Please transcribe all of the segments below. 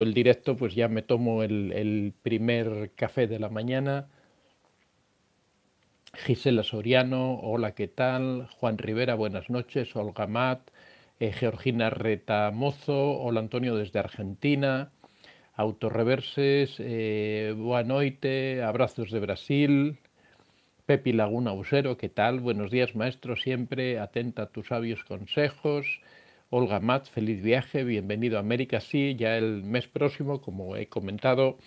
el directo, pues ya me tomo el, primer café de la mañana. Gisela Soriano, hola, ¿qué tal? Juan Rivera, buenas noches. Olga Mat, eh, Georgina Retamozo, hola Antonio desde Argentina. Autorreverses, eh, Boa Noite, abrazos de Brasil. Pepi Laguna Usero, ¿qué tal? Buenos días, maestro, siempre atenta a tus sabios consejos. Olga Matz, feliz viaje, bienvenido a América. Sí, ya el mes próximo, como he comentado,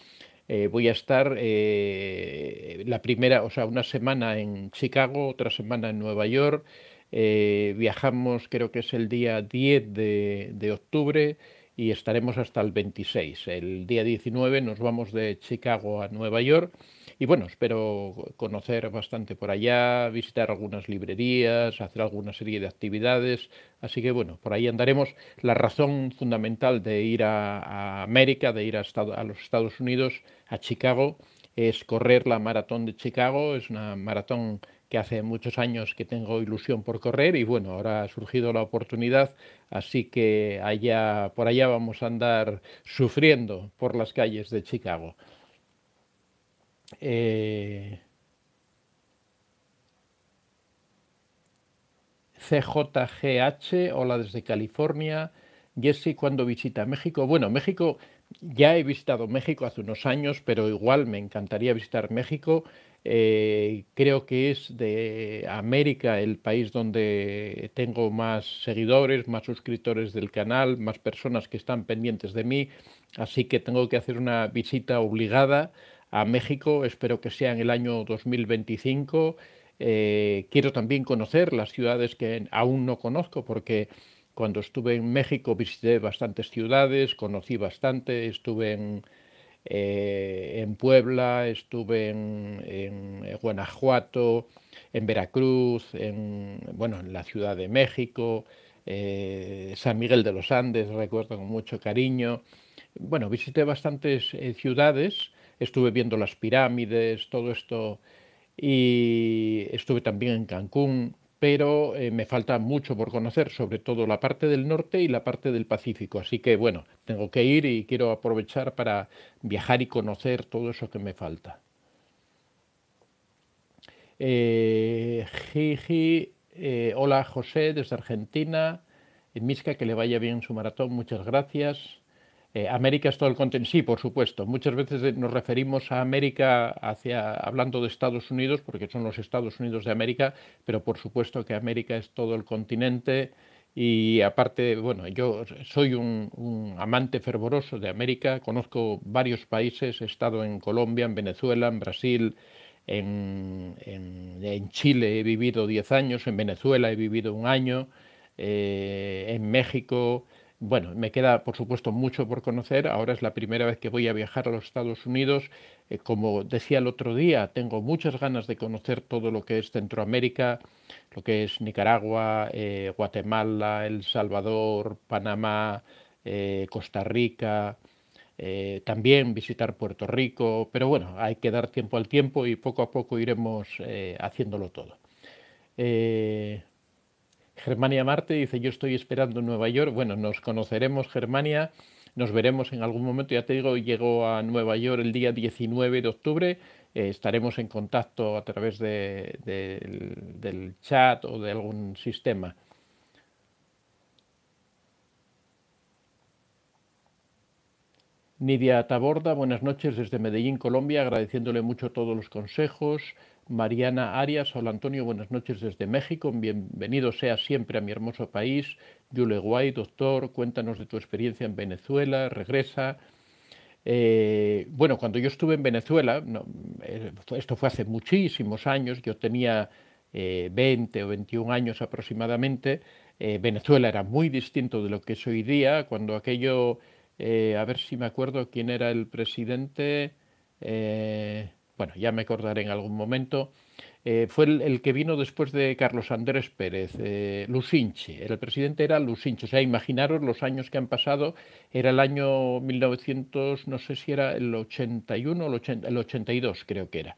eh, voy a estar eh, la primera, o sea, una semana en Chicago, otra semana en Nueva York. Eh, viajamos, creo que es el día 10 de, de octubre y estaremos hasta el 26. El día 19 nos vamos de Chicago a Nueva York y bueno, espero conocer bastante por allá, visitar algunas librerías, hacer alguna serie de actividades. Así que bueno, por ahí andaremos. La razón fundamental de ir a, América, de ir a, a los Estados Unidos, a Chicago, es correr la maratón de Chicago. Es una maratón que hace muchos años que tengo ilusión por correr y bueno, ahora ha surgido la oportunidad, así que allá por allá vamos a andar sufriendo por las calles de Chicago. CJGH, eh, hola desde California. Jesse, ¿cuándo visita México? Bueno, México, ya he visitado México hace unos años, pero igual me encantaría visitar México. Eh, creo que es de América el país donde tengo más seguidores, más suscriptores del canal, más personas que están pendientes de mí, así que tengo que hacer una visita obligada a México, espero que sea en el año 2025. Eh, quiero también conocer las ciudades que aún no conozco porque cuando estuve en México visité bastantes ciudades, conocí bastante, estuve en... Eh, en Puebla, estuve en, eh, Guanajuato, en Veracruz, en, bueno, en la Ciudad de México, eh, San Miguel de los Andes, recuerdo con mucho cariño. Bueno, visité bastantes ciudades, estuve viendo las pirámides, todo esto, y estuve también en Cancún pero eh, me falta mucho por conocer, sobre todo la parte del norte y la parte del Pacífico. Así que bueno, tengo que ir y quiero aprovechar para viajar y conocer todo eso que me falta. Eh, eh, hola José desde Argentina. Misca, que le vaya bien su maratón, muchas gracias. Eh, América es todo el continente. Sí, por supuesto. Muchas veces eh, nos referimos a América hacia, hablando de Estados Unidos, porque son los Estados Unidos de América, pero por supuesto que América es todo el continente. Y aparte, bueno, yo soy un, amante fervoroso de América, conozco varios países, he estado en Colombia, en Venezuela, en Brasil, en, Chile he vivido 10 años, en Venezuela he vivido un año, eh, en México, bueno, me queda por supuesto mucho por conocer. Ahora es la primera vez que voy a viajar a los Estados Unidos. Eh, como decía el otro día, tengo muchas ganas de conocer todo lo que es Centroamérica, lo que es Nicaragua, eh, Guatemala, El Salvador, Panamá, eh, Costa Rica. también visitar Puerto Rico, pero bueno, hay que dar tiempo al tiempo y poco a poco iremos haciéndolo todo. Germania Marte dice, yo estoy esperando en Nueva York. Bueno, nos conoceremos, Germania, nos veremos en algún momento. Ya te digo, llego a Nueva York el día 19 de octubre. Eh, estaremos en contacto a través del, del chat o de algún sistema. Nidia Taborda, buenas noches desde Medellín, Colombia, agradeciéndole mucho todos los consejos. Mariana Arias. Hola Antonio, buenas noches desde México. Bienvenido sea siempre a mi hermoso país. Guay, doctor, cuéntanos de tu experiencia en Venezuela. Regresa. Eh, bueno, cuando yo estuve en Venezuela, eh, esto fue hace muchísimos años, yo tenía 20 eh, o 21 años aproximadamente. Venezuela era muy distinto de lo que es hoy día. Cuando aquello, a ver si me acuerdo quién era el presidente bueno, ya me acordaré en algún momento, eh, fue el, que vino después de Carlos Andrés Pérez, eh, Lusinche. El presidente era Lusinche. O sea, imaginaros los años que han pasado. Era el año 1900, no sé si era el 81 o el, 82, creo que era.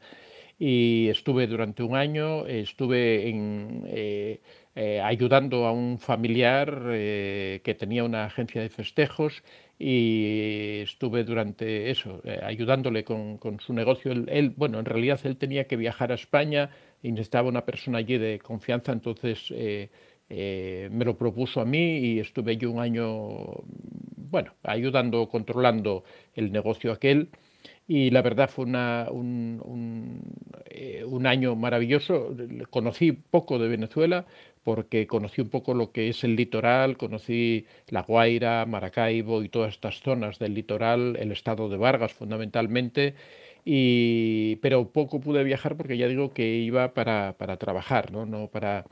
Y estuve durante un año, estuve eh, ayudando a un familiar que tenía una agencia de festejos y estuve durante eso, eh, ayudándole con, con, su negocio. Él, bueno, en realidad él tenía que viajar a España y necesitaba una persona allí de confianza, entonces eh, eh, me lo propuso a mí y estuve yo un año, bueno, ayudando, controlando el negocio aquel. Y la verdad fue una, un, un año maravilloso. Conocí poco de Venezuela, porque conocí un poco lo que es el litoral, conocí La Guaira, Maracaibo y todas estas zonas del litoral, el estado de Vargas fundamentalmente, y, pero poco pude viajar porque ya digo que iba para, trabajar, ¿no? no para,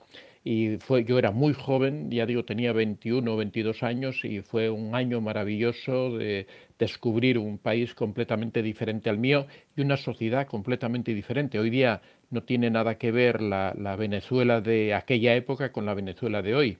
y fue, yo era muy joven, ya digo, tenía 21 o 22 años y fue un año maravilloso de descubrir un país completamente diferente al mío y una sociedad completamente diferente. Hoy día no tiene nada que ver la, Venezuela de aquella época con la Venezuela de hoy.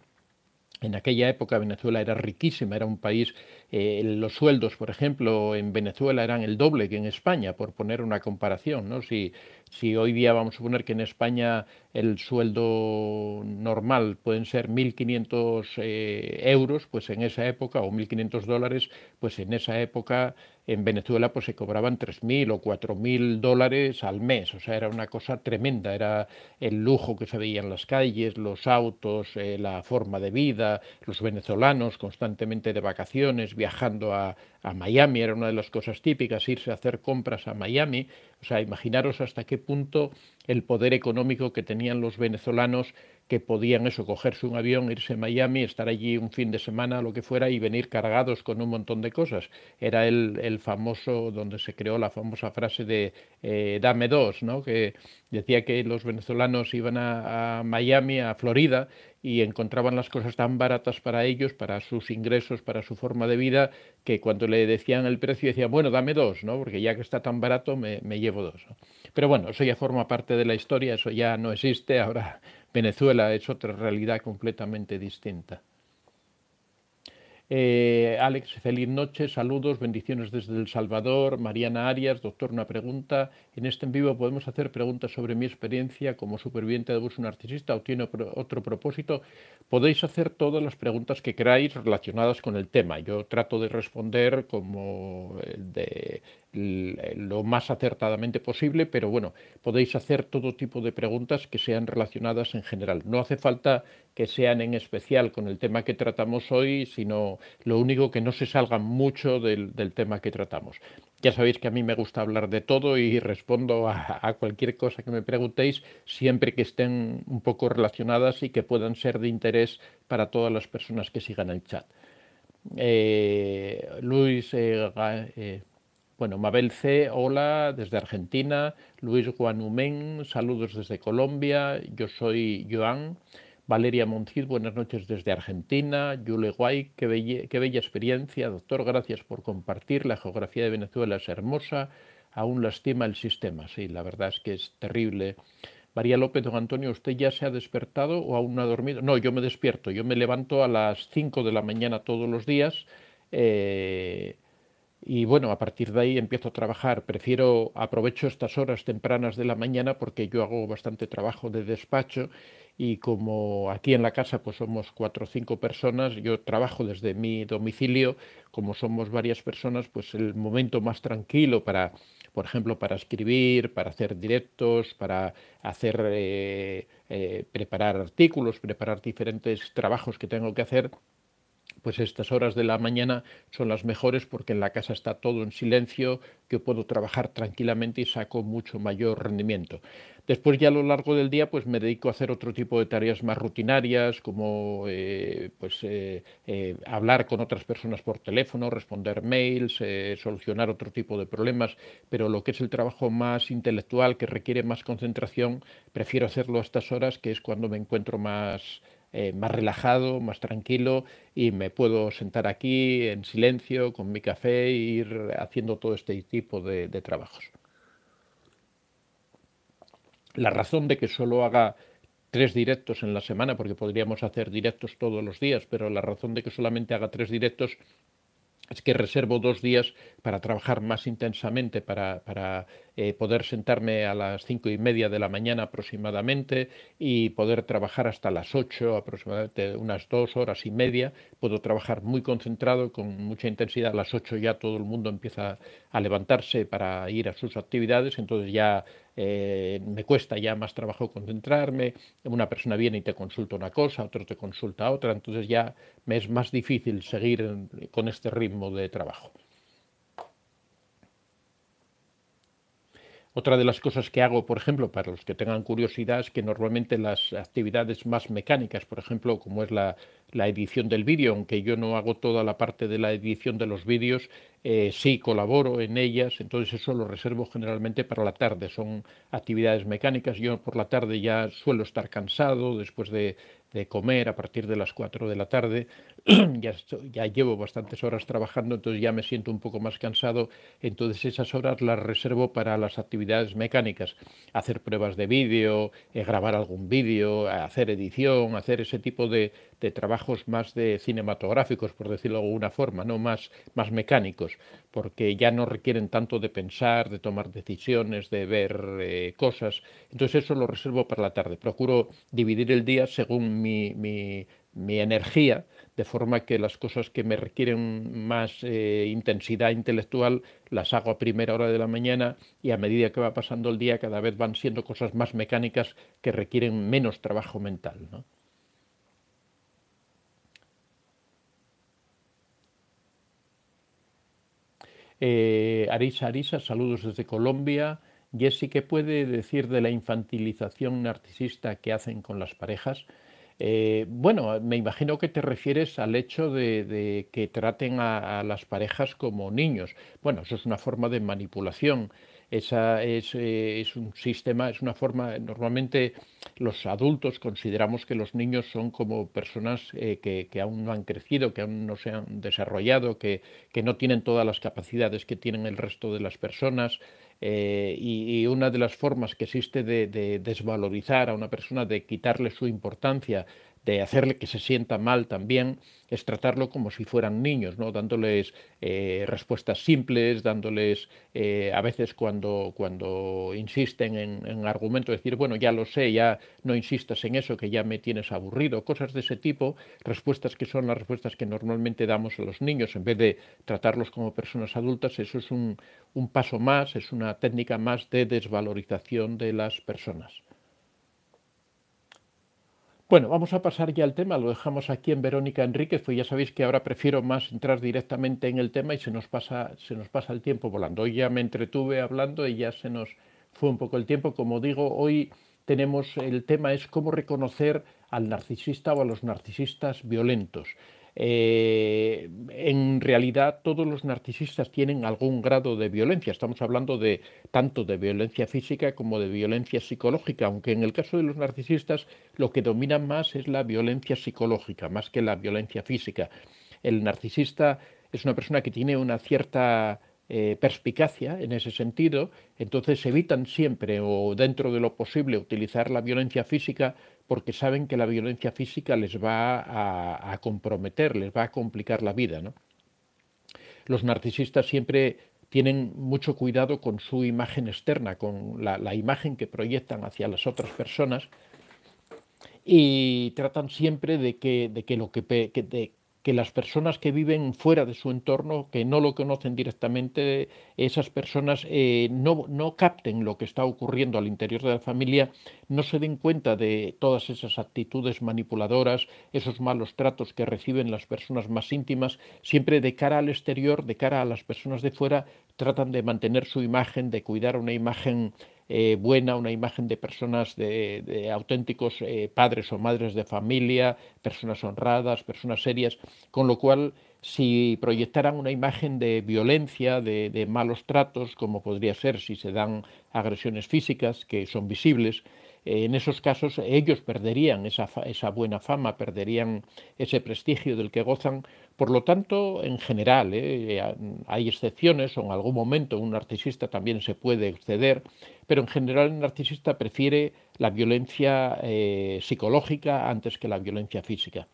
En aquella época Venezuela era riquísima, era un país, eh, los sueldos, por ejemplo, en Venezuela eran el doble que en España, por poner una comparación. ¿no? Si, si hoy día vamos a suponer que en España el sueldo normal pueden ser 1.500 eh, euros, pues en esa época, o 1.500 dólares, pues en esa época en Venezuela pues se cobraban 3.000 o 4.000 dólares al mes, o sea, era una cosa tremenda, era el lujo que se veía en las calles, los autos, eh, la forma de vida, los venezolanos constantemente de vacaciones, viajando a, a Miami, era una de las cosas típicas, irse a hacer compras a Miami, o sea, imaginaros hasta qué punto el poder económico que tenían los venezolanos que podían eso, cogerse un avión, irse a Miami, estar allí un fin de semana, lo que fuera, y venir cargados con un montón de cosas. Era el, el famoso, donde se creó la famosa frase de eh, dame dos, ¿no? que decía que los venezolanos iban a, Miami, a Florida, y encontraban las cosas tan baratas para ellos, para sus ingresos, para su forma de vida, que cuando le decían el precio decían, bueno, dame dos, ¿no? porque ya que está tan barato me, llevo dos. Pero bueno, eso ya forma parte de la historia, eso ya no existe, ahora Venezuela es otra realidad completamente distinta. Eh, Alex, feliz noche, saludos, bendiciones desde El Salvador. Mariana Arias, doctor, una pregunta. En este en vivo podemos hacer preguntas sobre mi experiencia como superviviente de abuso narcisista o tiene otro propósito. Podéis hacer todas las preguntas que queráis relacionadas con el tema. Yo trato de responder como de eh, lo más acertadamente posible, pero bueno, podéis hacer todo tipo de preguntas que sean relacionadas en general. No hace falta que sean en especial con el tema que tratamos hoy, sino lo único que no se salga mucho del, tema que tratamos. Ya sabéis que a mí me gusta hablar de todo y respondo a, cualquier cosa que me preguntéis, siempre que estén un poco relacionadas y que puedan ser de interés para todas las personas que sigan el chat. Eh, Luis eh, bueno, Mabel C, hola desde Argentina, Luis Guanumén, saludos desde Colombia, yo soy Joan, Valeria Moncid, buenas noches desde Argentina, Yule Guay, qué, bella experiencia, doctor, gracias por compartir, la geografía de Venezuela es hermosa, aún lastima el sistema, sí, la verdad es que es terrible. María López, don Antonio, ¿usted ya se ha despertado o aún no ha dormido? No, yo me despierto, yo me levanto a las 5 de la mañana todos los días. Eh, y bueno, a partir de ahí empiezo a trabajar. Prefiero, aprovecho estas horas tempranas de la mañana porque yo hago bastante trabajo de despacho y como aquí en la casa pues somos cuatro o cinco personas, yo trabajo desde mi domicilio, como somos varias personas, pues el momento más tranquilo para, por ejemplo, para escribir, para hacer directos, para hacer, eh, eh, preparar artículos, preparar diferentes trabajos que tengo que hacer, pues estas horas de la mañana son las mejores porque en la casa está todo en silencio, que puedo trabajar tranquilamente y saco mucho mayor rendimiento. Después ya a lo largo del día pues me dedico a hacer otro tipo de tareas más rutinarias como eh, pues, eh, eh, hablar con otras personas por teléfono, responder mails, solucionar otro tipo de problemas, pero lo que es el trabajo más intelectual que requiere más concentración, prefiero hacerlo a estas horas que es cuando me encuentro más, eh, más relajado, más tranquilo y me puedo sentar aquí en silencio con mi café e ir haciendo todo este tipo de, de trabajos. La razón de que solo haga tres directos en la semana, porque podríamos hacer directos todos los días, pero la razón de que solamente haga tres directos es que reservo dos días para trabajar más intensamente, para, eh, poder sentarme a las cinco y media de la mañana aproximadamente y poder trabajar hasta las ocho, aproximadamente unas dos horas y media. Puedo trabajar muy concentrado, con mucha intensidad. A las ocho ya todo el mundo empieza a levantarse para ir a sus actividades, entonces ya eh, me cuesta ya más trabajo concentrarme, una persona viene y te consulta una cosa, otro te consulta otra, entonces ya me es más difícil seguir con este ritmo de trabajo. Otra de las cosas que hago, por ejemplo, para los que tengan curiosidad, es que normalmente las actividades más mecánicas, por ejemplo, como es la, edición del vídeo, aunque yo no hago toda la parte de la edición de los vídeos, eh, sí colaboro en ellas, entonces eso lo reservo generalmente para la tarde, son actividades mecánicas, yo por la tarde ya suelo estar cansado después de de comer a partir de las 4 de la tarde. ya, ya llevo bastantes horas trabajando, entonces ya me siento un poco más cansado. Entonces esas horas las reservo para las actividades mecánicas, hacer pruebas de vídeo, eh, grabar algún vídeo, hacer edición, hacer ese tipo de, trabajos más de cinematográficos, por decirlo de alguna forma, no más, más mecánicos, porque ya no requieren tanto de pensar, de tomar decisiones, de ver eh, cosas. Entonces eso lo reservo para la tarde. Procuro dividir el día según mi, energía, de forma que las cosas que me requieren más eh, intensidad intelectual las hago a primera hora de la mañana y a medida que va pasando el día cada vez van siendo cosas más mecánicas que requieren menos trabajo mental. Eh, Arisa Arisa, saludos desde Colombia. Jessy, ¿qué puede decir de la infantilización narcisista que hacen con las parejas? Eh, bueno, me imagino que te refieres al hecho de, que traten a, las parejas como niños. Bueno, eso es una forma de manipulación. Esa eh, es, un sistema, es una forma, normalmente los adultos consideramos que los niños son como personas eh, que, aún no han crecido, que aún no se han desarrollado, que no tienen todas las capacidades que tienen el resto de las personas, eh, y, una de las formas que existe de, desvalorizar a una persona, de quitarle su importancia, de hacerle que se sienta mal también, es tratarlo como si fueran niños, ¿no? dándoles eh, respuestas simples, dándoles eh, a veces cuando, cuando insisten en, en argumentos, decir, bueno, ya lo sé, ya no insistas en eso, que ya me tienes aburrido, cosas de ese tipo, respuestas que son las respuestas que normalmente damos a los niños, en vez de tratarlos como personas adultas, eso es un, un paso más, es una técnica más de desvalorización de las personas. Bueno, vamos a pasar ya al tema, lo dejamos aquí en Verónica Enríquez, pues ya sabéis que ahora prefiero más entrar directamente en el tema y se nos pasa, se nos pasa el tiempo volando. Hoy ya me entretuve hablando y ya se nos fue un poco el tiempo. Como digo, hoy tenemos el tema es cómo reconocer al narcisista o a los narcisistas violentos. Eh, en realidad todos los narcisistas tienen algún grado de violencia. Estamos hablando de tanto de violencia física como de violencia psicológica, aunque en el caso de los narcisistas lo que domina más es la violencia psicológica, más que la violencia física. El narcisista es una persona que tiene una cierta eh, perspicacia en ese sentido, entonces evitan siempre o dentro de lo posible utilizar la violencia física porque saben que la violencia física les va a, comprometer, les va a complicar la vida. Los narcisistas siempre tienen mucho cuidado con su imagen externa, con la, imagen que proyectan hacia las otras personas, y tratan siempre de que, de que lo que, que las personas que viven fuera de su entorno, que no lo conocen directamente, esas personas eh, no, no, capten lo que está ocurriendo al interior de la familia, no se den cuenta de todas esas actitudes manipuladoras, esos malos tratos que reciben las personas más íntimas, siempre de cara al exterior, de cara a las personas de fuera, tratan de mantener su imagen, de cuidar una imagen eh, buena, una imagen de personas, de, auténticos eh, padres o madres de familia, personas honradas, personas serias, con lo cual si proyectaran una imagen de violencia, de malos tratos, como podría ser si se dan agresiones físicas que son visibles, en esos casos ellos perderían esa, buena fama, perderían ese prestigio del que gozan. Por lo tanto, en general, eh, hay excepciones o en algún momento un narcisista también se puede exceder, pero en general el narcisista prefiere la violencia eh, psicológica antes que la violencia física.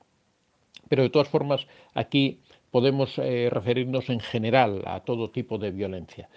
Pero de todas formas, aquí podemos eh, referirnos en general a todo tipo de violencia.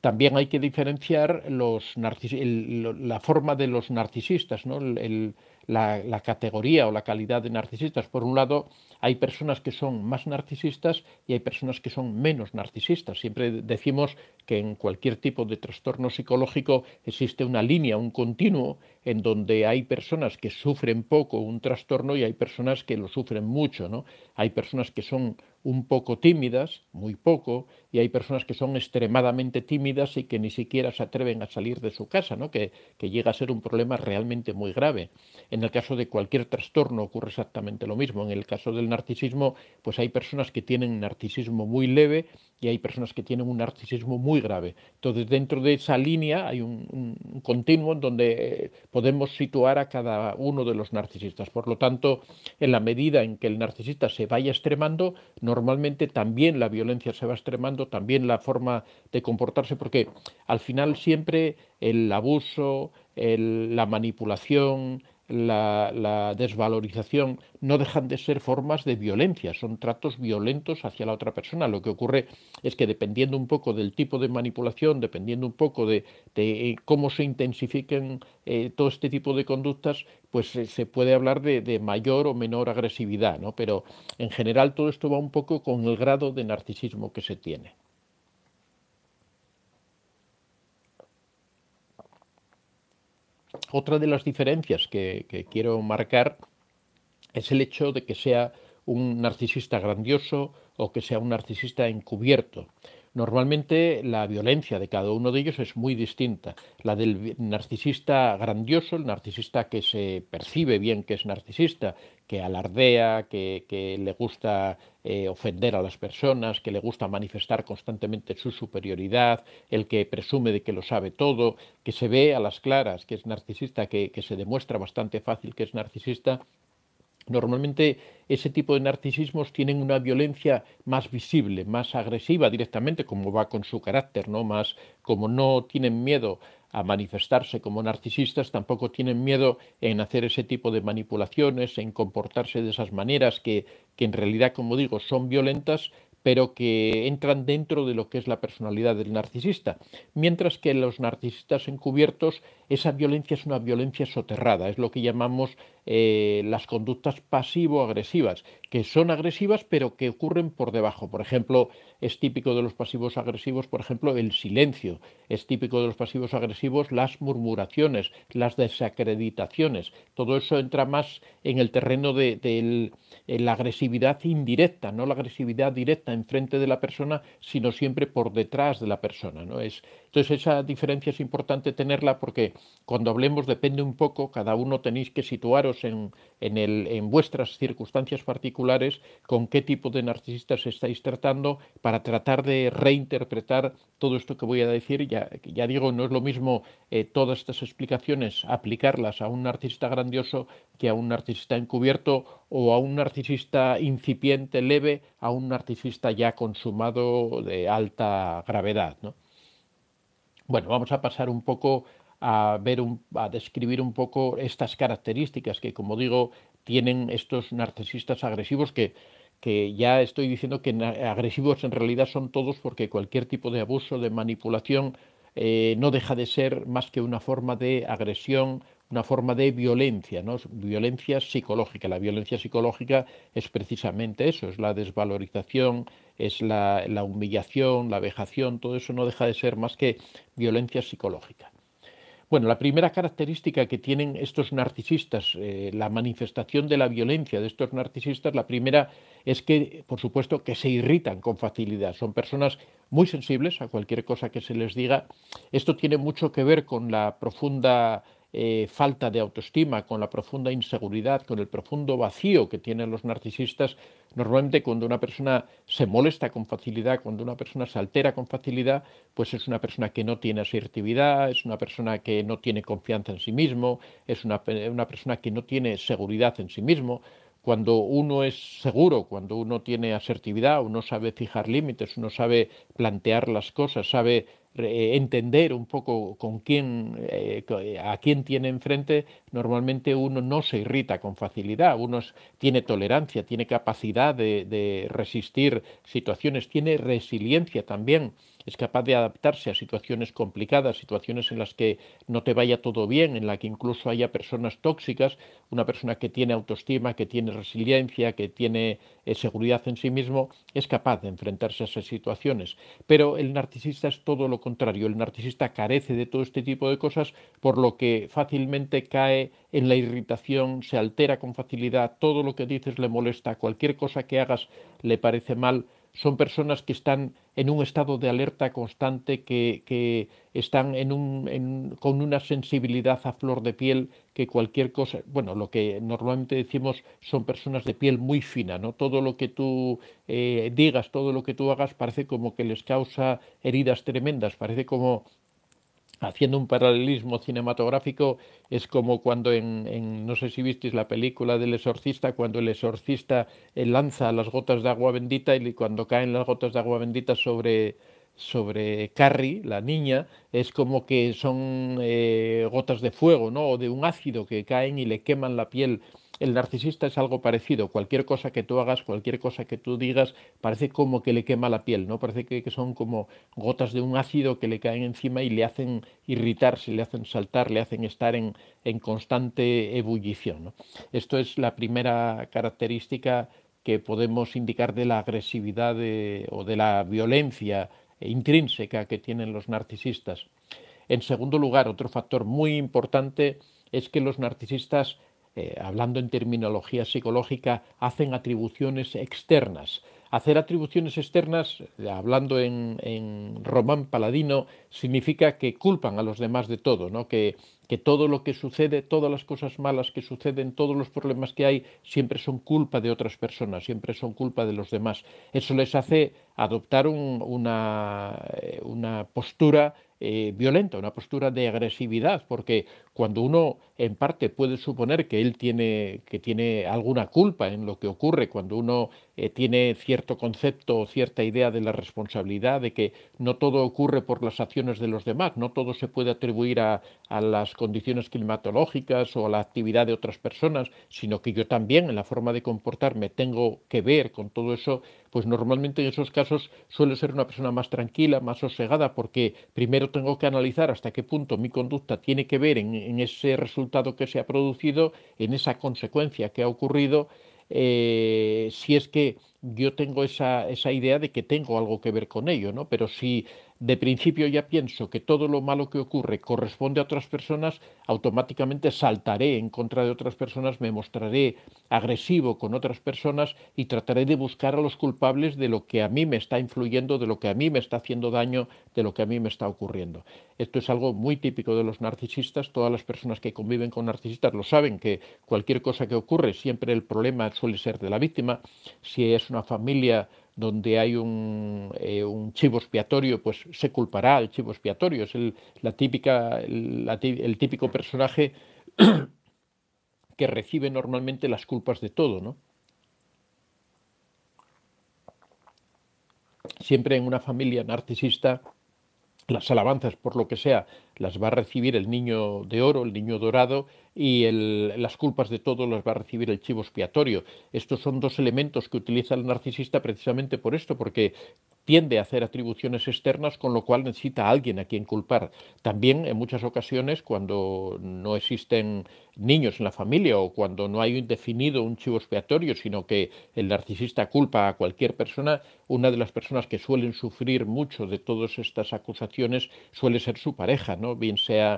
También hay que diferenciar la forma de los narcisistas, ¿no? la, la, categoría o la calidad de narcisistas. Por un lado, hay personas que son más narcisistas y hay personas que son menos narcisistas. Siempre decimos que en cualquier tipo de trastorno psicológico existe una línea, un continuo, en donde hay personas que sufren poco un trastorno y hay personas que lo sufren mucho. ¿no? Hay personas que son un poco tímidas, muy poco, y hay personas que son extremadamente tímidas y que ni siquiera se atreven a salir de su casa, ¿no? que, que llega a ser un problema realmente muy grave. En el caso de cualquier trastorno ocurre exactamente lo mismo. En el caso del narcisismo, pues hay personas que tienen narcisismo muy leve y hay personas que tienen un narcisismo muy grave. Entonces, dentro de esa línea hay un, continuo en donde eh, podemos situar a cada uno de los narcisistas. Por lo tanto, en la medida en que el narcisista se vaya extremando, normalmente también la violencia se va extremando, también la forma de comportarse, porque al final siempre el abuso, la manipulación, la, desvalorización, no dejan de ser formas de violencia, son tratos violentos hacia la otra persona. Lo que ocurre es que dependiendo un poco del tipo de manipulación, dependiendo un poco de, cómo se intensifiquen eh, todo este tipo de conductas, pues eh, se puede hablar de, mayor o menor agresividad, ¿no? Pero en general todo esto va un poco con el grado de narcisismo que se tiene. Otra de las diferencias que, que quiero marcar es el hecho de que sea un narcisista grandioso o que sea un narcisista encubierto. Normalmente la violencia de cada uno de ellos es muy distinta. La del narcisista grandioso, el narcisista que se percibe bien que es narcisista, que alardea, que, le gusta eh, ofender a las personas, que le gusta manifestar constantemente su superioridad, el que presume de que lo sabe todo, que se ve a las claras, que es narcisista, que se demuestra bastante fácil que es narcisista, Normalmente ese tipo de narcisismos tienen una violencia más visible, más agresiva directamente, como va con su carácter, ¿no? Más como no tienen miedo a manifestarse como narcisistas, tampoco tienen miedo en hacer ese tipo de manipulaciones, en comportarse de esas maneras que, que en realidad, como digo, son violentas, pero que entran dentro de lo que es la personalidad del narcisista, mientras que los narcisistas encubiertos esa violencia es una violencia soterrada, es lo que llamamos eh, las conductas pasivo-agresivas, que son agresivas pero que ocurren por debajo. Por ejemplo, es típico de los pasivos agresivos, por ejemplo, el silencio, es típico de los pasivos agresivos las murmuraciones, las desacreditaciones. Todo eso entra más en el terreno de, eh, la agresividad indirecta, no la agresividad directa enfrente de la persona, sino siempre por detrás de la persona. ¿no? Es, entonces esa diferencia es importante tenerla porque cuando hablemos depende un poco, cada uno tenéis que situaros en, vuestras circunstancias particulares, con qué tipo de narcisistas estáis tratando, para tratar de reinterpretar todo esto que voy a decir. Ya, digo, no es lo mismo eh, todas estas explicaciones, aplicarlas a un narcisista grandioso que a un narcisista encubierto o a un narcisista incipiente, leve, a un narcisista ya consumado de alta gravedad. Bueno, vamos a pasar un poco a ver a describir un poco estas características que, como digo, tienen estos narcisistas agresivos que, que ya estoy diciendo que agresivos en realidad son todos porque cualquier tipo de abuso, de manipulación, eh, no deja de ser más que una forma de agresión, una forma de violencia, ¿no? violencia psicológica. La violencia psicológica es precisamente eso, es la desvalorización, es la, la humillación, la vejación, todo eso no deja de ser más que violencia psicológica. Bueno, la primera característica que tienen estos narcisistas, eh, la manifestación de la violencia de estos narcisistas, la primera es que, por supuesto, que se irritan con facilidad. Son personas muy sensibles a cualquier cosa que se les diga. Esto tiene mucho que ver con la profunda eh, falta de autoestima, con la profunda inseguridad, con el profundo vacío que tienen los narcisistas Normalmente cuando una persona se molesta con facilidad, cuando una persona se altera con facilidad, pues es una persona que no tiene asertividad, es una persona que no tiene confianza en sí mismo, es una, una persona que no tiene seguridad en sí mismo. Cuando uno es seguro, cuando uno tiene asertividad, uno sabe fijar límites, uno sabe plantear las cosas, sabe eh, entender un poco con quién, eh, eh, a quién tiene enfrente, normalmente uno no se irrita con facilidad, uno tiene tolerancia, tiene capacidad de, resistir situaciones, tiene resiliencia también, es capaz de adaptarse a situaciones complicadas, situaciones en las que no te vaya todo bien, en las que incluso haya personas tóxicas, una persona que tiene autoestima, que tiene resiliencia, que tiene seguridad en sí mismo, es capaz de enfrentarse a esas situaciones. Pero el narcisista es todo lo contrario contrario, el narcisista carece de todo este tipo de cosas, por lo que fácilmente cae en la irritación, se altera con facilidad, todo lo que dices le molesta, cualquier cosa que hagas le parece mal son personas que están en un estado de alerta constante, que, están en un, en, con una sensibilidad a flor de piel, que cualquier cosa, bueno, lo que normalmente decimos son personas de piel muy fina, ¿no? Todo lo que tú eh, digas, todo lo que tú hagas parece como que les causa heridas tremendas, parece como haciendo un paralelismo cinematográfico, es como cuando en, no sé si visteis la película del exorcista, cuando el exorcista eh, lanza las gotas de agua bendita y cuando caen las gotas de agua bendita sobre, sobre Carrie, la niña, es como que son eh, gotas de fuego, ¿no? O de un ácido que caen y le queman la piel el narcisista es algo parecido. Cualquier cosa que tú hagas, cualquier cosa que tú digas, parece como que le quema la piel, ¿no? Parece que, son como gotas de un ácido que le caen encima y le hacen irritarse, le hacen saltar, le hacen estar en, constante ebullición. Esto es la primera característica que podemos indicar de la agresividad o de la violencia intrínseca que tienen los narcisistas. En segundo lugar, otro factor muy importante es que los narcisistas eh, hablando en terminología psicológica, hacen atribuciones externas. Hacer atribuciones externas, hablando en, román paladino, significa que culpan a los demás de todo, ¿no? que, todo lo que sucede, todas las cosas malas que suceden, todos los problemas que hay, siempre son culpa de otras personas, siempre son culpa de los demás. Eso les hace adoptar una, eh, una postura eh, violenta, una postura de agresividad, porque cuando uno en parte puede suponer que él tiene, que tiene alguna culpa en lo que ocurre, cuando uno eh, tiene cierto concepto o cierta idea de la responsabilidad, de que no todo ocurre por las acciones de los demás, no todo se puede atribuir a, las condiciones climatológicas o a la actividad de otras personas, sino que yo también en la forma de comportarme tengo que ver con todo eso, pues normalmente en esos casos suele ser una persona más tranquila, más sosegada, porque primero tengo que analizar hasta qué punto mi conducta tiene que ver en en ese resultado que se ha producido, en esa consecuencia que ha ocurrido, eh, si es que yo tengo esa, esa idea de que tengo algo que ver con ello, ¿no? Pero si de principio ya pienso que todo lo malo que ocurre corresponde a otras personas, automáticamente saltaré en contra de otras personas, me mostraré agresivo con otras personas y trataré de buscar a los culpables de lo que a mí me está influyendo, de lo que a mí me está haciendo daño, de lo que a mí me está ocurriendo. Esto es algo muy típico de los narcisistas, todas las personas que conviven con narcisistas lo saben, que cualquier cosa que ocurre, siempre el problema suele ser de la víctima, si es una familia donde hay eh, un, chivo expiatorio, pues se culpará al chivo expiatorio. Es el, la típica, típico personaje que recibe normalmente las culpas de todo, ¿no? Siempre en una familia narcisista, las alabanzas por lo que sea las va a recibir el niño de oro, el niño dorado, y las culpas de todo las va a recibir el chivo expiatorio. Estos son dos elementos que utiliza el narcisista precisamente por esto, porque tiende a hacer atribuciones externas, con lo cual necesita a alguien a quien culpar. También en muchas ocasiones, cuando no existen niños en la familia o cuando no hay definido un chivo expiatorio, sino que el narcisista culpa a cualquier persona, una de las personas que suelen sufrir mucho de todas estas acusaciones suele ser su pareja, ¿no? bien sea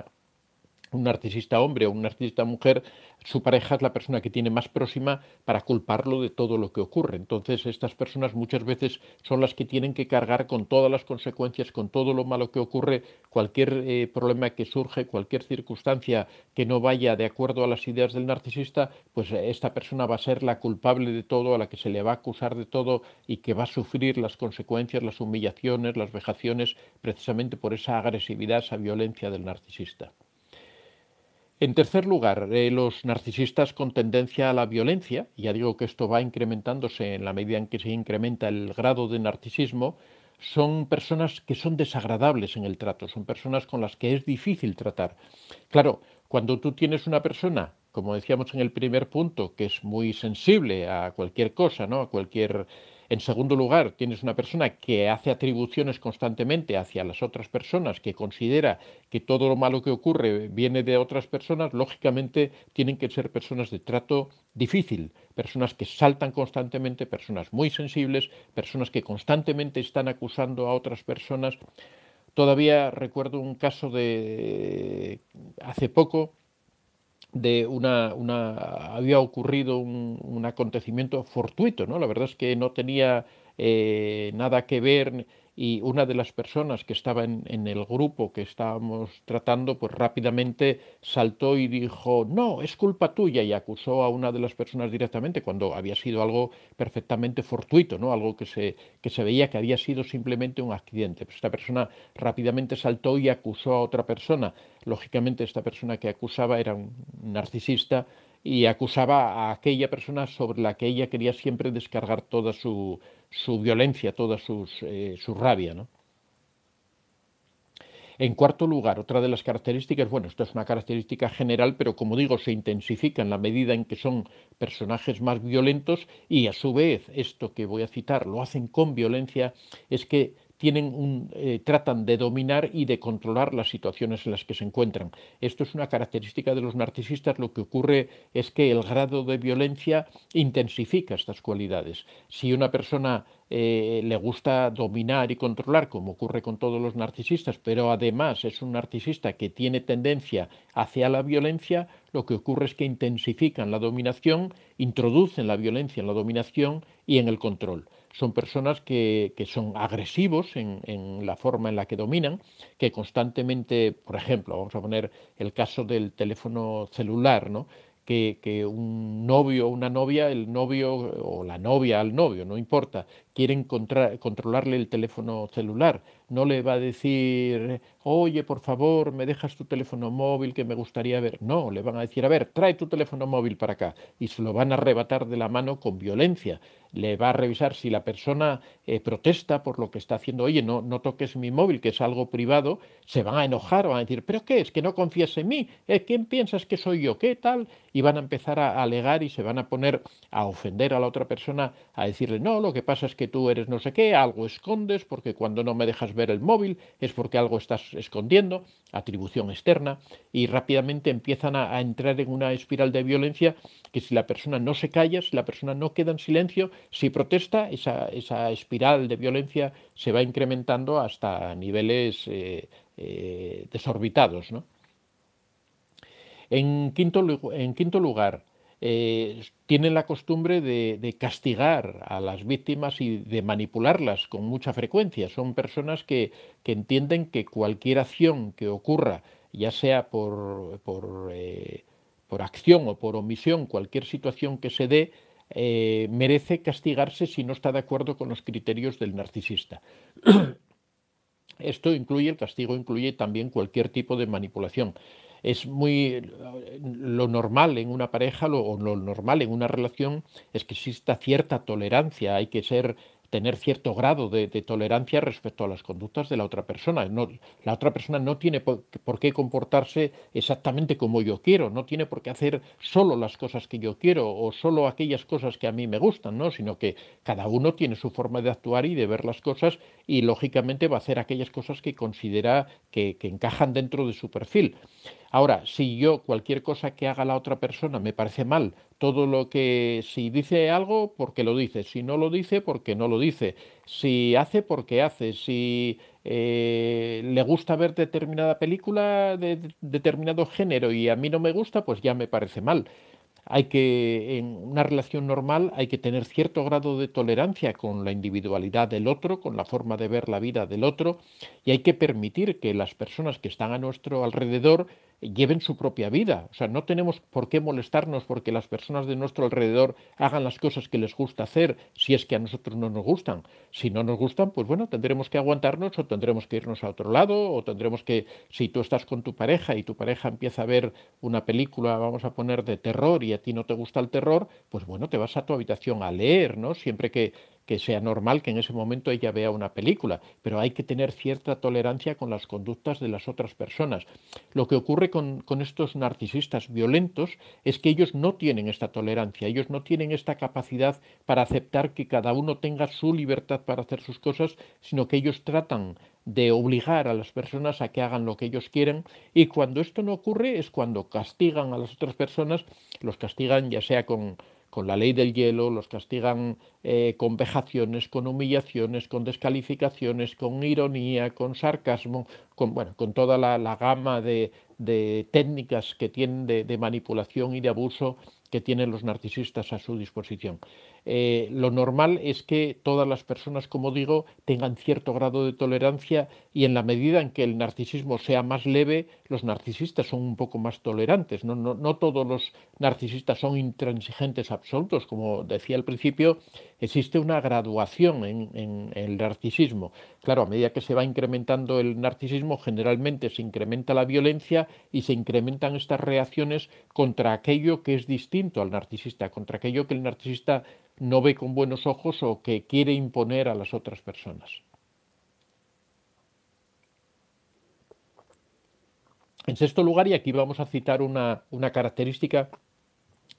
un narcisista hombre o un narcisista mujer, su pareja es la persona que tiene más próxima para culparlo de todo lo que ocurre. Entonces, estas personas muchas veces son las que tienen que cargar con todas las consecuencias, con todo lo malo que ocurre, cualquier eh, problema que surge, cualquier circunstancia que no vaya de acuerdo a las ideas del narcisista, pues eh, esta persona va a ser la culpable de todo, a la que se le va a acusar de todo y que va a sufrir las consecuencias, las humillaciones, las vejaciones, precisamente por esa agresividad, esa violencia del narcisista. En tercer lugar, eh, los narcisistas con tendencia a la violencia, ya digo que esto va incrementándose en la medida en que se incrementa el grado de narcisismo, son personas que son desagradables en el trato, son personas con las que es difícil tratar. Claro, cuando tú tienes una persona, como decíamos en el primer punto, que es muy sensible a cualquier cosa, ¿no? a cualquier en segundo lugar, tienes una persona que hace atribuciones constantemente hacia las otras personas, que considera que todo lo malo que ocurre viene de otras personas, lógicamente tienen que ser personas de trato difícil, personas que saltan constantemente, personas muy sensibles, personas que constantemente están acusando a otras personas. Todavía recuerdo un caso de hace poco de una, una había ocurrido un, un, acontecimiento fortuito, ¿no? La verdad es que no tenía eh, nada que ver y una de las personas que estaba en, el grupo que estábamos tratando, pues rápidamente saltó y dijo, no, es culpa tuya, y acusó a una de las personas directamente cuando había sido algo perfectamente fortuito, ¿no? algo que se, que se veía que había sido simplemente un accidente. Pues esta persona rápidamente saltó y acusó a otra persona. Lógicamente esta persona que acusaba era un narcisista y acusaba a aquella persona sobre la que ella quería siempre descargar toda su, violencia, toda eh, su rabia. ¿no? En cuarto lugar, otra de las características, bueno, esto es una característica general, pero como digo, se intensifica en la medida en que son personajes más violentos y a su vez esto que voy a citar lo hacen con violencia, es que tienen un, eh, tratan de dominar y de controlar las situaciones en las que se encuentran. Esto es una característica de los narcisistas. Lo que ocurre es que el grado de violencia intensifica estas cualidades. Si una persona eh, le gusta dominar y controlar, como ocurre con todos los narcisistas, pero además es un narcisista que tiene tendencia hacia la violencia, lo que ocurre es que intensifican la dominación, introducen la violencia en la dominación y en el control son personas que, son agresivos en, la forma en la que dominan, que constantemente, por ejemplo, vamos a poner el caso del teléfono celular, ¿no? Que, un novio o una novia, el novio o la novia al novio, no importa, quieren controlarle el teléfono celular. No le va a decir, oye, por favor, me dejas tu teléfono móvil que me gustaría ver. No, le van a decir, a ver, trae tu teléfono móvil para acá. Y se lo van a arrebatar de la mano con violencia le va a revisar si la persona eh, protesta por lo que está haciendo, oye, no, no toques mi móvil, que es algo privado, se van a enojar, van a decir, pero ¿qué es? Que no confías en mí, eh, ¿quién piensas que soy yo? ¿Qué tal? Y van a empezar a alegar y se van a poner a ofender a la otra persona, a decirle, no, lo que pasa es que tú eres no sé qué, algo escondes, porque cuando no me dejas ver el móvil es porque algo estás escondiendo, atribución externa, y rápidamente empiezan a entrar en una espiral de violencia que si la persona no se calla, si la persona no queda en silencio, si protesta, esa, espiral de violencia se va incrementando hasta niveles eh, eh, desorbitados. En, quinto, lugar, eh, tienen la costumbre de, castigar a las víctimas y de manipularlas con mucha frecuencia. Son personas que, entienden que cualquier acción que ocurra, ya sea por acción o por omisión, cualquier situación que se dé, eh, merece castigarse si no está de acuerdo con los criterios del narcisista. Esto incluye, el castigo incluye también cualquier tipo de manipulación. Es muy lo normal en una pareja, o lo normal en una relación es que exista cierta tolerancia, hay que ser tener cierto grado de, tolerancia respecto a las conductas de la otra persona. la otra persona no tiene por, por, qué comportarse exactamente como yo quiero, no tiene por qué hacer solo las cosas que yo quiero o solo aquellas cosas que a mí me gustan, ¿no? sino que cada uno tiene su forma de actuar y de ver las cosas y lógicamente va a hacer aquellas cosas que considera que, encajan dentro de su perfil. Ahora, si yo cualquier cosa que haga la otra persona me parece mal, todo lo que si dice algo, porque lo dice, si no lo dice, porque no lo dice, si hace, porque hace, si eh, le gusta ver determinada película de determinado género y a mí no me gusta, pues ya me parece mal hay que, en una relación normal, hay que tener cierto grado de tolerancia con la individualidad del otro, con la forma de ver la vida del otro, y hay que permitir que las personas que están a nuestro alrededor lleven su propia vida. O sea, no tenemos por qué molestarnos porque las personas de nuestro alrededor hagan las cosas que les gusta hacer, si es que a nosotros no nos gustan. Si no nos gustan, pues bueno, tendremos que aguantarnos o tendremos que irnos a otro lado o tendremos que, si tú estás con tu pareja y tu pareja empieza a ver una película, vamos a poner, de terror y a ti no te gusta el terror, pues bueno, te vas a tu habitación a leer, ¿no? Siempre que que sea normal que en ese momento ella vea una película, pero hay que tener cierta tolerancia con las conductas de las otras personas. Lo que ocurre con, con estos narcisistas violentos es que ellos no tienen esta tolerancia, ellos no tienen esta capacidad para aceptar que cada uno tenga su libertad para hacer sus cosas, sino que ellos tratan de obligar a las personas a que hagan lo que ellos quieren y cuando esto no ocurre es cuando castigan a las otras personas, los castigan ya sea con con la ley del hielo, los castigan eh, con vejaciones, con humillaciones, con descalificaciones, con ironía, con sarcasmo, con, bueno, con toda la, gama de, técnicas que tienen de manipulación y de abuso que tienen los narcisistas a su disposición. Eh, lo normal es que todas las personas, como digo, tengan cierto grado de tolerancia y en la medida en que el narcisismo sea más leve, los narcisistas son un poco más tolerantes. No, no, todos los narcisistas son intransigentes absolutos, como decía al principio, existe una graduación en, en el narcisismo. Claro, a medida que se va incrementando el narcisismo, generalmente se incrementa la violencia y se incrementan estas reacciones contra aquello que es distinto al narcisista, contra aquello que el narcisista no ve con buenos ojos o que quiere imponer a las otras personas. En sexto lugar, y aquí vamos a citar una, característica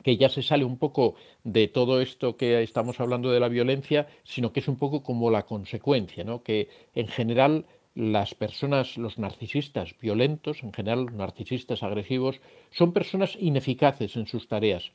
que ya se sale un poco de todo esto que estamos hablando de la violencia, sino que es un poco como la consecuencia, ¿no? que en general las personas, los narcisistas violentos, en general los narcisistas agresivos, son personas ineficaces en sus tareas.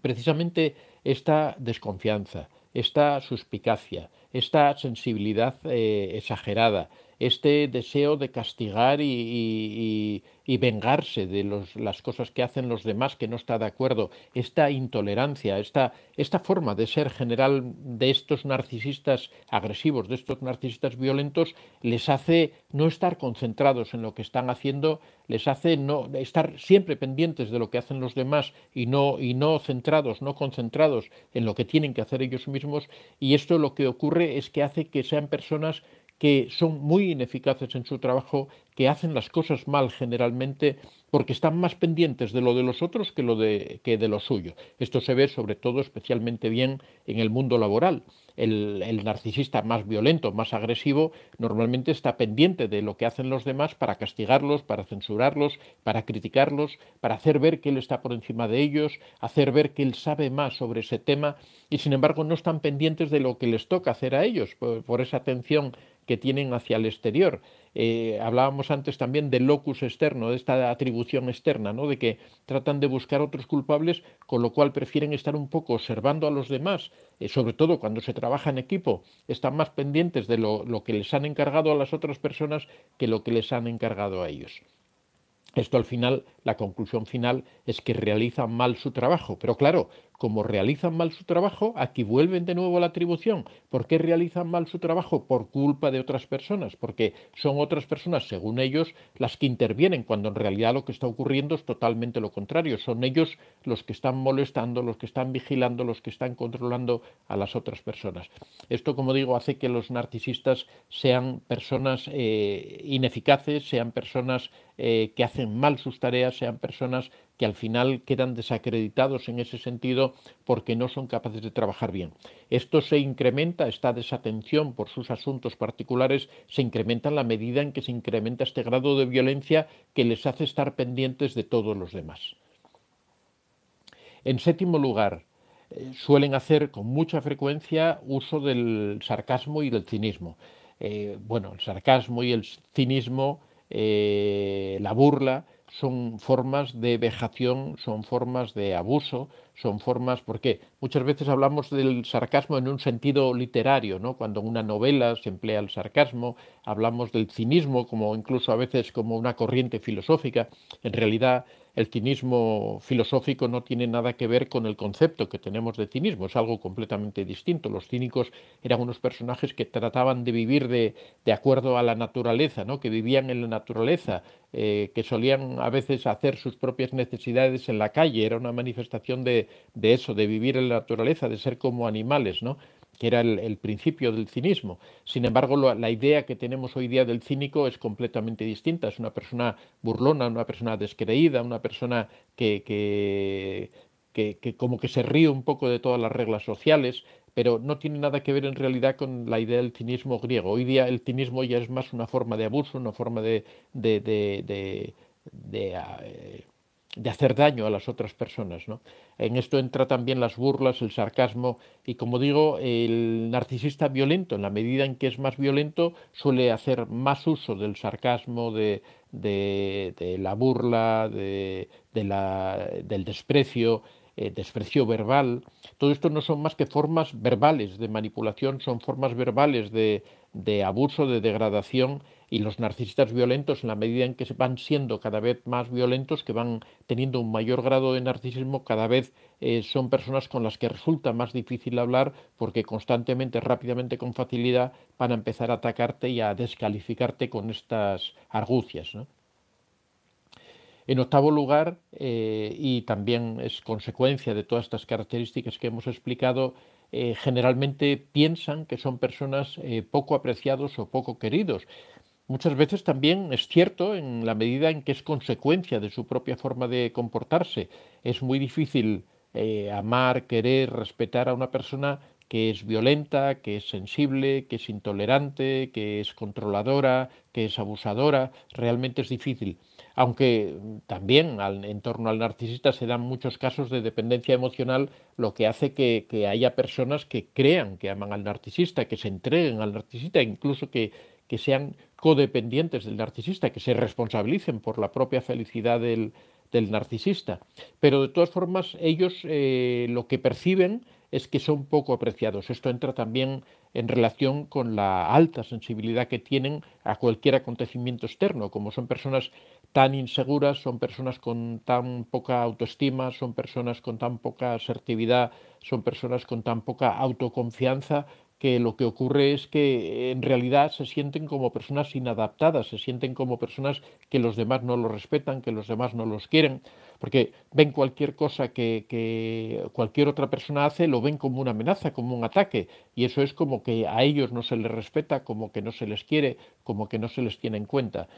Precisamente esta desconfianza, esta suspicacia, esta sensibilidad eh, exagerada, este deseo de castigar y, vengarse de las cosas que hacen los demás que no está de acuerdo, esta intolerancia, esta, esta forma de ser general de estos narcisistas agresivos, de estos narcisistas violentos, les hace no estar concentrados en lo que están haciendo, les hace no estar siempre pendientes de lo que hacen los demás y no, y no centrados, no concentrados en lo que tienen que hacer ellos mismos, y esto lo que ocurre es que hace que sean personas que son muy ineficaces en su trabajo, que hacen las cosas mal generalmente porque están más pendientes de lo de los otros que, lo de, de lo suyo. Esto se ve sobre todo especialmente bien en el mundo laboral. El, narcisista más violento, más agresivo, normalmente está pendiente de lo que hacen los demás para castigarlos, para censurarlos, para criticarlos, para hacer ver que él está por encima de ellos, hacer ver que él sabe más sobre ese tema y sin embargo no están pendientes de lo que les toca hacer a ellos por, por esa atención que tienen hacia el exterior. Eh, hablábamos antes también del locus externo, de esta atribución externa, ¿no? de que tratan de buscar otros culpables, con lo cual prefieren estar un poco observando a los demás, eh, sobre todo cuando se trabaja en equipo, están más pendientes de lo, lo que les han encargado a las otras personas que lo que les han encargado a ellos. Esto al final, la conclusión final es que realizan mal su trabajo, pero claro, como realizan mal su trabajo, aquí vuelven de nuevo a la atribución. ¿Por qué realizan mal su trabajo? Por culpa de otras personas, porque son otras personas, según ellos, las que intervienen, cuando en realidad lo que está ocurriendo es totalmente lo contrario. Son ellos los que están molestando, los que están vigilando, los que están controlando a las otras personas. Esto, como digo, hace que los narcisistas sean personas eh, ineficaces, sean personas eh, que hacen mal sus tareas, sean personas que al final quedan desacreditados en ese sentido porque no son capaces de trabajar bien. Esto se incrementa, esta desatención por sus asuntos particulares se incrementa en la medida en que se incrementa este grado de violencia que les hace estar pendientes de todos los demás. En séptimo lugar, eh, suelen hacer con mucha frecuencia uso del sarcasmo y del cinismo. Eh, bueno, el sarcasmo y el cinismo, eh, la burla, son formas de vejación, son formas de abuso, son formas, porque muchas veces hablamos del sarcasmo en un sentido literario, ¿no? Cuando en una novela se emplea el sarcasmo, hablamos del cinismo como incluso a veces como una corriente filosófica. En realidad, el cinismo filosófico no tiene nada que ver con el concepto que tenemos de cinismo, es algo completamente distinto. Los cínicos eran unos personajes que trataban de vivir de, de acuerdo a la naturaleza, ¿no? que vivían en la naturaleza, eh, que solían a veces hacer sus propias necesidades en la calle, era una manifestación de, de eso, de vivir en la naturaleza, de ser como animales, ¿no? que era el, principio del cinismo. Sin embargo, la idea que tenemos hoy día del cínico es completamente distinta. Es una persona burlona, una persona descreída, una persona que, como que se ríe un poco de todas las reglas sociales, pero no tiene nada que ver en realidad con la idea del cinismo griego. Hoy día el cinismo ya es más una forma de abuso, una forma de eh, de hacer daño a las otras personas. ¿no? En esto entra también las burlas, el sarcasmo y, como digo, el narcisista violento, en la medida en que es más violento, suele hacer más uso del sarcasmo, de, la burla, de, la, del desprecio, eh, desprecio verbal. Todo esto no son más que formas verbales de manipulación, son formas verbales de, de abuso, de degradación y los narcisistas violentos, en la medida en que van siendo cada vez más violentos, que van teniendo un mayor grado de narcisismo, cada vez eh, son personas con las que resulta más difícil hablar porque constantemente, rápidamente, con facilidad van a empezar a atacarte y a descalificarte con estas argucias. En octavo lugar, eh, y también es consecuencia de todas estas características que hemos explicado, eh, generalmente piensan que son personas eh, poco apreciados o poco queridos. Muchas veces también es cierto en la medida en que es consecuencia de su propia forma de comportarse. Es muy difícil eh, amar, querer, respetar a una persona que es violenta, que es sensible, que es intolerante, que es controladora, que es abusadora. Realmente es difícil. Aunque también en torno al narcisista se dan muchos casos de dependencia emocional, lo que hace que, haya personas que crean que aman al narcisista, que se entreguen al narcisista, incluso que, sean codependientes del narcisista, que se responsabilicen por la propia felicidad del, narcisista. Pero de todas formas, ellos eh, lo que perciben es que son poco apreciados. Esto entra también en relación con la alta sensibilidad que tienen a cualquier acontecimiento externo, como son personas tan inseguras, son personas con tan poca autoestima, son personas con tan poca asertividad, son personas con tan poca autoconfianza, que lo que ocurre es que en realidad se sienten como personas inadaptadas, se sienten como personas que los demás no los respetan, que los demás no los quieren porque ven cualquier cosa que, cualquier otra persona hace, lo ven como una amenaza, como un ataque, y eso es como que a ellos no se les respeta, como que no se les quiere, como que no se les tiene en cuenta.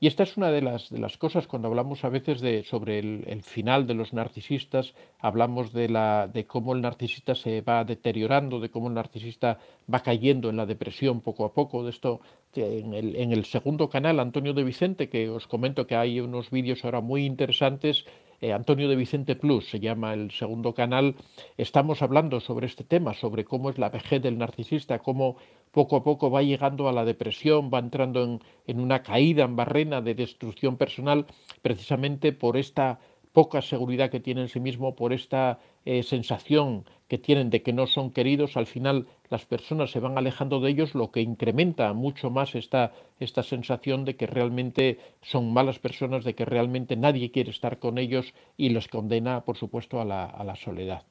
Y esta es una de las, de las cosas cuando hablamos a veces de, sobre el, el final de los narcisistas, hablamos de, la, de cómo el narcisista se va deteriorando, de cómo el narcisista va cayendo en la depresión poco a poco, de esto en, el, segundo canal Antonio de Vicente, que os comento que hay unos vídeos ahora muy interesantes, eh, Antonio de Vicente Plus, se llama el segundo canal, estamos hablando sobre este tema, sobre cómo es la vejez del narcisista, cómo poco a poco va llegando a la depresión, va entrando en, en una caída en barrena de destrucción personal, precisamente por esta poca seguridad que tiene en sí mismo, por esta eh, sensación que tienen de que no son queridos, al final las personas se van alejando de ellos, lo que incrementa mucho más esta, esta sensación de que realmente son malas personas, de que realmente nadie quiere estar con ellos y los condena, por supuesto, a la, soledad.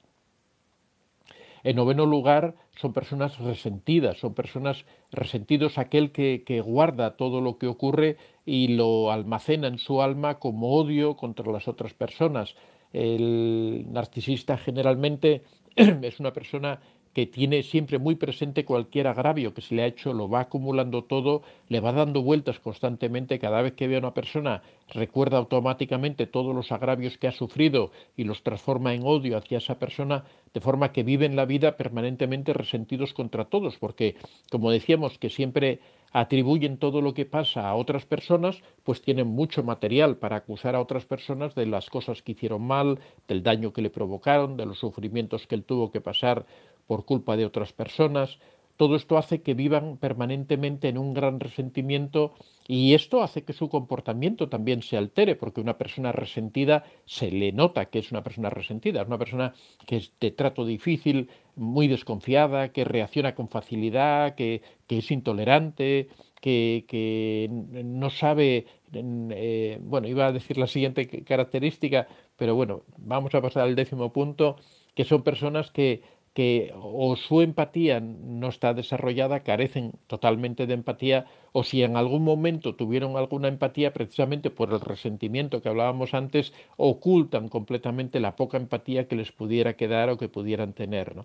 En noveno lugar, son personas resentidas, son personas resentidos aquel que, guarda todo lo que ocurre y lo almacena en su alma como odio contra las otras personas. El narcisista generalmente es una persona que tiene siempre muy presente cualquier agravio que se le ha hecho, lo va acumulando todo, le va dando vueltas constantemente, cada vez que ve a una persona recuerda automáticamente todos los agravios que ha sufrido y los transforma en odio hacia esa persona, de forma que viven la vida permanentemente resentidos contra todos, porque como decíamos que siempre atribuyen todo lo que pasa a otras personas, pues tienen mucho material para acusar a otras personas de las cosas que hicieron mal, del daño que le provocaron, de los sufrimientos que él tuvo que pasar por culpa de otras personas, todo esto hace que vivan permanentemente en un gran resentimiento y esto hace que su comportamiento también se altere, porque una persona resentida se le nota que es una persona resentida, es una persona que es de trato difícil, muy desconfiada, que reacciona con facilidad, que, es intolerante, que, no sabe, eh, bueno, iba a decir la siguiente característica, pero bueno, vamos a pasar al décimo punto, que son personas que que o su empatía no está desarrollada, carecen totalmente de empatía, o si en algún momento tuvieron alguna empatía, precisamente por el resentimiento que hablábamos antes, ocultan completamente la poca empatía que les pudiera quedar o que pudieran tener.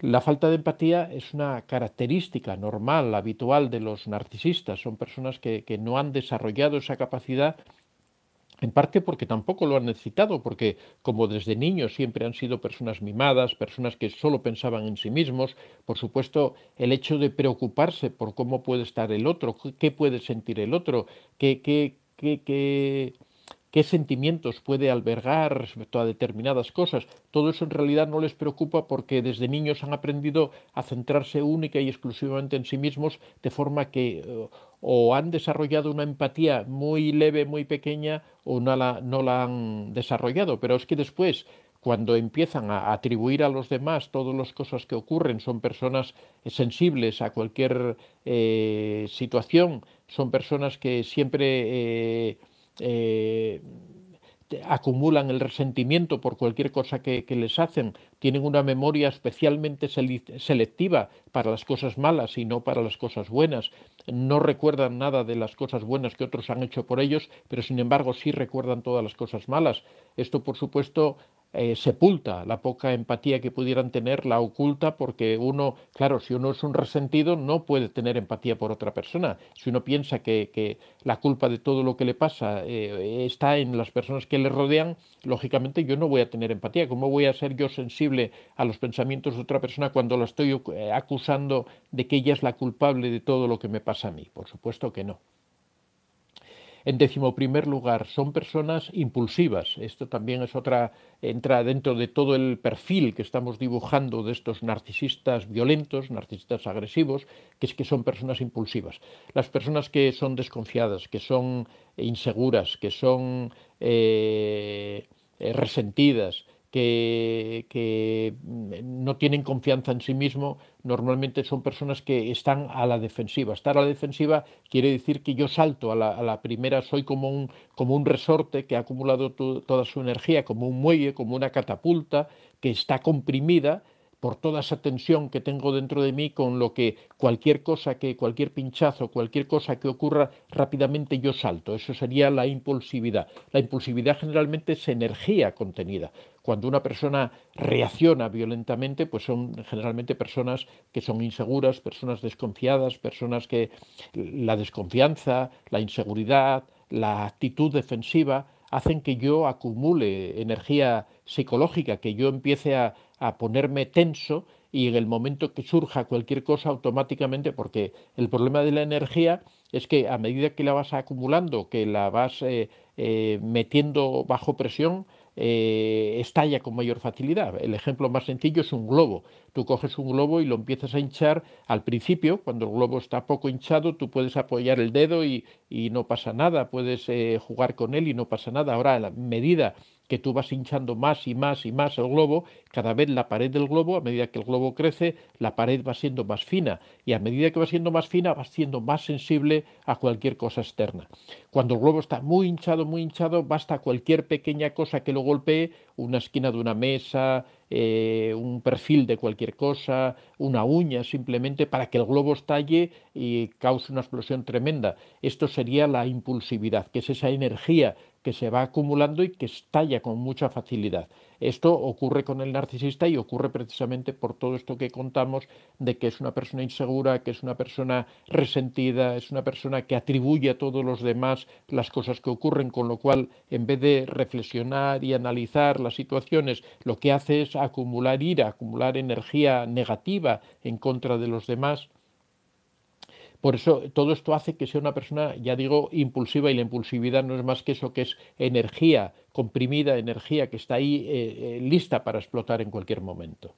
La falta de empatía es una característica normal, habitual de los narcisistas. Son personas que no han desarrollado esa capacidad en parte porque tampoco lo han necesitado, porque como desde niños siempre han sido personas mimadas, personas que solo pensaban en sí mismos, por supuesto el hecho de preocuparse por cómo puede estar el otro, qué puede sentir el otro, qué, qué, qué, qué qué sentimientos puede albergar respecto a determinadas cosas. Todo eso en realidad no les preocupa porque desde niños han aprendido a centrarse única y exclusivamente en sí mismos, de forma que eh, o han desarrollado una empatía muy leve, muy pequeña, o no la, no la han desarrollado. Pero es que después cuando empiezan a atribuir a los demás todas las cosas que ocurren, son personas sensibles a cualquier eh, situación, son personas que siempre eh, eh, acumulan el resentimiento por cualquier cosa que, que, les hacen, tienen una memoria especialmente selectiva para las cosas malas y no para las cosas buenas, no recuerdan nada de las cosas buenas que otros han hecho por ellos, pero sin embargo sí recuerdan todas las cosas malas. Esto, por supuesto, eh, sepulta, la poca empatía que pudieran tener la oculta porque uno, claro, si uno es un resentido no puede tener empatía por otra persona. Si uno piensa que, la culpa de todo lo que le pasa eh, está en las personas que le rodean, lógicamente yo no voy a tener empatía. ¿Cómo voy a ser yo sensible a los pensamientos de otra persona cuando la estoy eh, acusando de que ella es la culpable de todo lo que me pasa a mí? Por supuesto que no. En décimo primer lugar, son personas impulsivas. Esto también es otra, entra dentro de todo el perfil que estamos dibujando de estos narcisistas violentos, narcisistas agresivos, que es que son personas impulsivas. Las personas que son desconfiadas, que son inseguras, que son eh, resentidas, que, mm, no tienen confianza en sí mismo, normalmente son personas que están a la defensiva. Estar a la defensiva quiere decir que yo salto a la, primera, soy como un, como un resorte que ha acumulado toda su energía, como un muelle, como una catapulta que está comprimida por toda esa tensión que tengo dentro de mí, con lo que cualquier cosa que, cualquier pinchazo, cualquier cosa que ocurra, rápidamente yo salto. Eso sería la impulsividad. La impulsividad generalmente es energía contenida cuando una persona reacciona violentamente, pues son generalmente personas que son inseguras, personas desconfiadas, personas que la desconfianza, la inseguridad, la actitud defensiva hacen que yo acumule energía psicológica, que yo empiece a, ponerme tenso y en el momento que surja cualquier cosa automáticamente, porque el problema de la energía es que a medida que la vas acumulando, que la vas eh, eh, metiendo bajo presión, eh, estalla con mayor facilidad. El ejemplo más sencillo es un globo. Tú coges un globo y lo empiezas a hinchar al principio, cuando el globo está poco hinchado, tú puedes apoyar el dedo y, no pasa nada, puedes eh, jugar con él y no pasa nada. Ahora, a medida que tú vas hinchando más y más y más el globo, cada vez la pared del globo, a medida que el globo crece, la pared va siendo más fina y a medida que va siendo más fina va siendo más sensible a cualquier cosa externa. Cuando el globo está muy hinchado, muy hinchado, basta cualquier pequeña cosa que lo golpee, una esquina de una mesa, eh, un perfil de cualquier cosa, una uña simplemente, para que el globo estalle y cause una explosión tremenda. Esto sería la impulsividad, que es esa energía que se va acumulando y que estalla con mucha facilidad. Esto ocurre con el narcisista y ocurre precisamente por todo esto que contamos de que es una persona insegura, que es una persona resentida, es una persona que atribuye a todos los demás las cosas que ocurren, con lo cual en vez de reflexionar y analizar las situaciones, lo que hace es acumular ira, acumular energía negativa en contra de los demás. Por eso todo esto hace que sea una persona, ya digo, impulsiva y la impulsividad no es más que eso, que es energía comprimida, energía que está ahí eh, eh, lista para explotar en cualquier momento.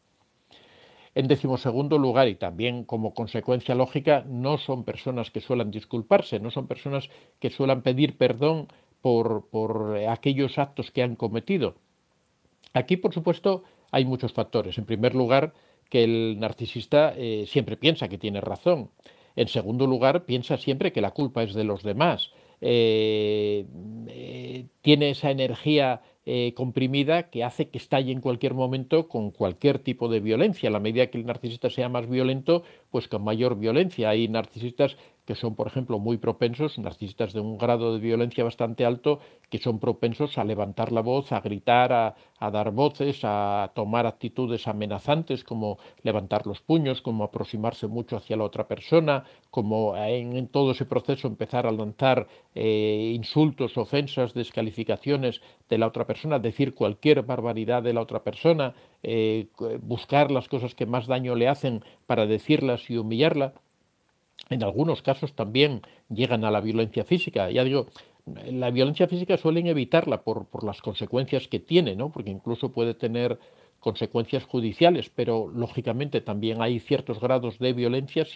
En decimosegundo lugar, y también como consecuencia lógica, no son personas que suelen disculparse, no son personas que suelen pedir perdón por, aquellos actos que han cometido. Aquí, por supuesto, hay muchos factores. En primer lugar, que el narcisista eh, siempre piensa que tiene razón. En segundo lugar, piensa siempre que la culpa es de los demás. Eh, eh, tiene esa energía eh, comprimida que hace que estalle en cualquier momento con cualquier tipo de violencia. A la medida que el narcisista sea más violento, pues con mayor violencia. Hay narcisistas que son, por ejemplo, muy propensos, narcisistas de un grado de violencia bastante alto, que son propensos a levantar la voz, a gritar, a, dar voces, a tomar actitudes amenazantes, como levantar los puños, como aproximarse mucho hacia la otra persona, como en, todo ese proceso empezar a lanzar eh, insultos, ofensas, descalificaciones de la otra persona, decir cualquier barbaridad de la otra persona, eh, buscar las cosas que más daño le hacen para decirlas y humillarla en algunos casos también llegan a la violencia física. Ya digo, la violencia física suelen evitarla por, por las consecuencias que tiene, ¿no? porque incluso puede tener consecuencias judiciales, pero lógicamente también hay ciertos grados de violencia,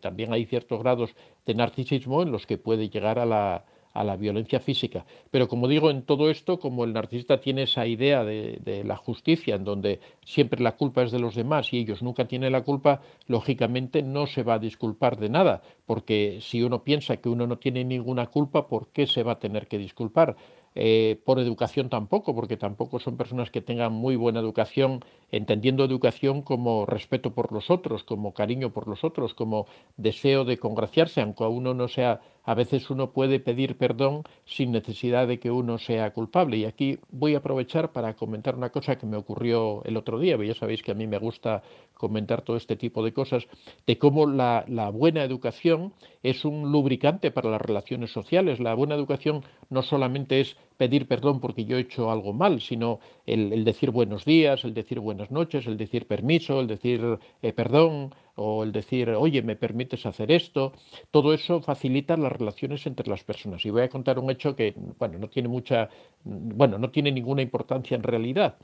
también hay ciertos grados de narcisismo en los que puede llegar a la, a la violencia física. Pero como digo, en todo esto, como el narcisista tiene esa idea de, la justicia, en donde siempre la culpa es de los demás y ellos nunca tienen la culpa, lógicamente no se va a disculpar de nada, porque si uno piensa que uno no tiene ninguna culpa, ¿por qué se va a tener que disculpar? Eh, por educación tampoco, porque tampoco son personas que tengan muy buena educación, entendiendo educación como respeto por los otros, como cariño por los otros, como deseo de congraciarse, aunque a uno no sea a veces uno puede pedir perdón sin necesidad de que uno sea culpable. Y aquí voy a aprovechar para comentar una cosa que me ocurrió el otro día, ya sabéis que a mí me gusta comentar todo este tipo de cosas, de cómo la, buena educación es un lubricante para las relaciones sociales. La buena educación no solamente es pedir perdón porque yo he hecho algo mal, sino el, decir buenos días, el decir buenas noches, el decir permiso, el decir eh, perdón o el decir, oye, ¿me permites hacer esto? Todo eso facilita las relaciones entre las personas. Y voy a contar un hecho que, bueno, no tiene mucha, mm, bueno, no tiene ninguna importancia en realidad.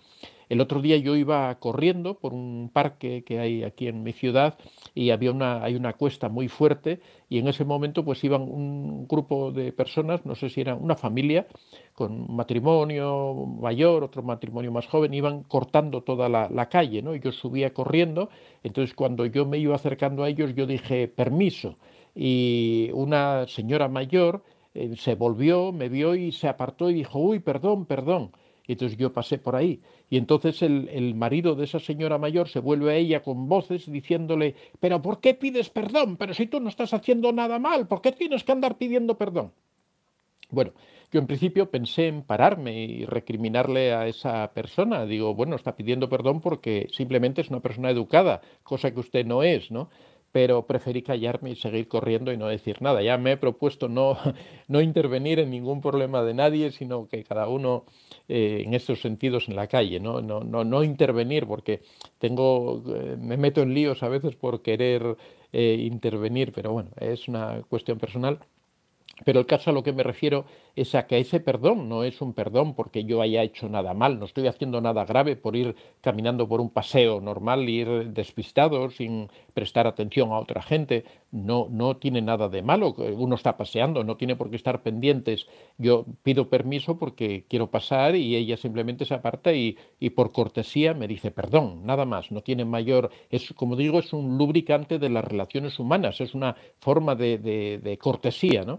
El otro día yo iba corriendo por un parque que hay aquí en mi ciudad y había una, hay una cuesta muy fuerte y en ese momento pues iban un grupo de personas, no sé si era una familia, con matrimonio mayor, otro matrimonio más joven, iban cortando toda la, calle, ¿no? Y yo subía corriendo, entonces cuando yo me iba acercando a ellos yo dije, permiso, y una señora mayor eh, se volvió, me vio y se apartó y dijo, uy, perdón, perdón. Y entonces yo pasé por ahí. Y entonces el, el, marido de esa señora mayor se vuelve a ella con voces diciéndole, pero ¿por qué pides perdón? Pero si tú no estás haciendo nada mal, ¿por qué tienes que andar pidiendo perdón? Bueno, yo en principio pensé en pararme y recriminarle a esa persona. Digo, bueno, está pidiendo perdón porque simplemente es una persona educada, cosa que usted no es, ¿no? pero preferí callarme y seguir corriendo y no decir nada. Ya me he propuesto no, no intervenir en ningún problema de nadie, sino que cada uno eh, en estos sentidos en la calle, ¿no? intervenir, porque tengo, eh, me meto en líos a veces por querer eh, intervenir, pero bueno, es una cuestión personal. Pero el caso a lo que me refiero es a que ese perdón no es un perdón porque yo haya hecho nada mal, no estoy haciendo nada grave por ir caminando por un paseo normal, ir despistado sin prestar atención a otra gente, no, no tiene nada de malo, uno está paseando, no tiene por qué estar pendientes, yo pido permiso porque quiero pasar y ella simplemente se aparta y, por cortesía me dice perdón, nada más, no tiene mayor, es como digo, es un lubricante de las relaciones humanas, es una forma de, de cortesía, ¿no?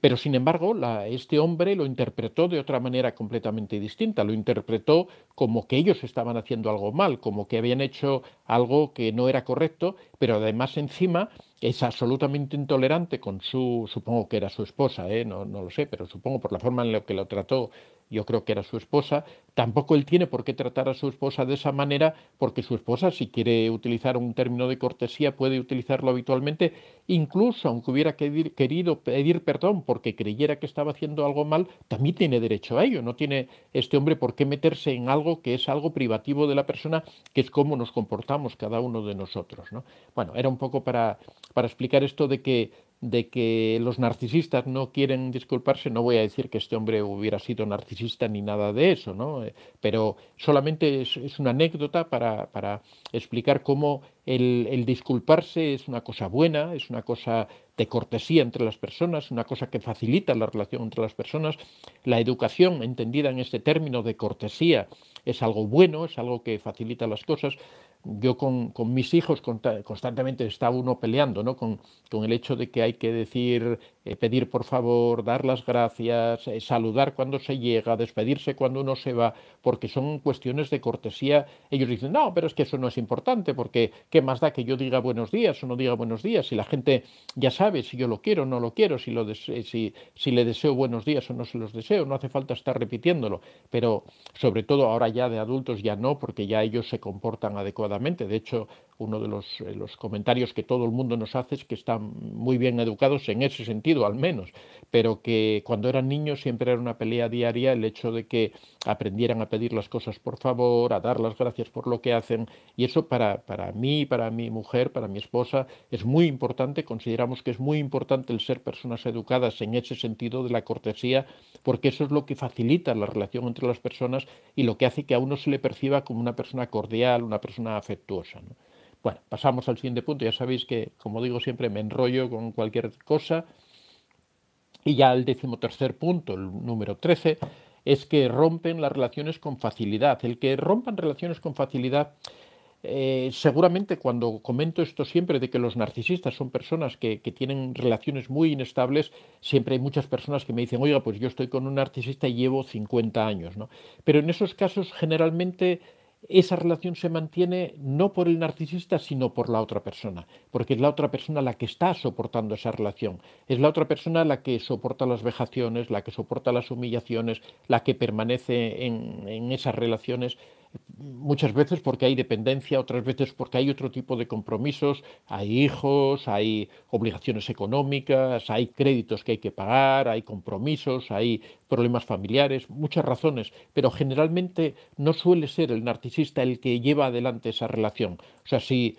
Pero sin embargo, la, este hombre lo interpretó de otra manera completamente distinta, lo interpretó como que ellos estaban haciendo algo mal, como que habían hecho algo que no era correcto, pero además encima es absolutamente intolerante con su, supongo que era su esposa, ¿eh? no, no, lo sé, pero supongo por la forma en la que lo trató, yo creo que era su esposa, tampoco él tiene por qué tratar a su esposa de esa manera, porque su esposa, si quiere utilizar un término de cortesía, puede utilizarlo habitualmente, incluso aunque hubiera querido pedir perdón porque creyera que estaba haciendo algo mal, también tiene derecho a ello. No tiene este hombre por qué meterse en algo que es algo privativo de la persona, que es cómo nos comportamos cada uno de nosotros. ¿no? Bueno, era un poco para, para explicar esto de que de que los narcisistas no quieren disculparse, no voy a decir que este hombre hubiera sido narcisista ni nada de eso, ¿no? Eh, pero solamente es, una anécdota para, explicar cómo el, el, disculparse es una cosa buena, es una cosa de cortesía entre las personas, una cosa que facilita la relación entre las personas. La educación, entendida en este término de cortesía, es algo bueno, es algo que facilita las cosas. Yo con, mis hijos constantemente está uno peleando con, con el hecho de que hay que decir eh, pedir por favor, dar las gracias, eh, saludar cuando se llega, despedirse cuando uno se va, porque son cuestiones de cortesía. Ellos dicen, no, pero es que eso no es importante, porque ¿qué más da que yo diga buenos días o no diga buenos días? Si la gente ya sabe si yo lo quiero o no lo quiero, si, lo eh, si le deseo buenos días o no se los deseo, no hace falta estar repitiéndolo. Pero sobre todo ahora ya de adultos ya no, porque ya ellos se comportan adecuadamente. De hecho, uno de eh, los, comentarios que todo el mundo nos hace es que están muy bien educados en ese sentido, al menos, pero que cuando eran niños siempre era una pelea diaria el hecho de que aprendieran a pedir las cosas por favor, a dar las gracias por lo que hacen, y eso para, para mí, para mi mujer, para mi esposa, es muy importante, consideramos que es muy importante el ser personas educadas en ese sentido de la cortesía, porque eso es lo que facilita la relación entre las personas y lo que hace que a uno se le perciba como una persona cordial, una persona afectuosa. ¿no? Bueno, pasamos al siguiente punto. Ya sabéis que, como digo siempre, me enrollo con cualquier cosa. Y ya el decimotercer punto, el número 13, es que rompen las relaciones con facilidad. El que rompan relaciones con facilidad, eh, seguramente cuando comento esto siempre de que los narcisistas son personas que, que, tienen relaciones muy inestables, siempre hay muchas personas que me dicen, oiga, pues yo estoy con un narcisista y llevo 50 años. ¿no? Pero en esos casos generalmente esa relación se mantiene no por el narcisista, sino por la otra persona, porque es la otra persona la que está soportando esa relación, es la otra persona la que soporta las vejaciones, la que soporta las humillaciones, la que permanece en, esas relaciones muchas veces porque hay dependencia, otras veces porque hay otro tipo de compromisos, hay hijos, hay obligaciones económicas, hay créditos que hay que pagar, hay compromisos, hay problemas familiares, muchas razones, pero generalmente no suele ser el narcisista el que lleva adelante esa relación. O sea, si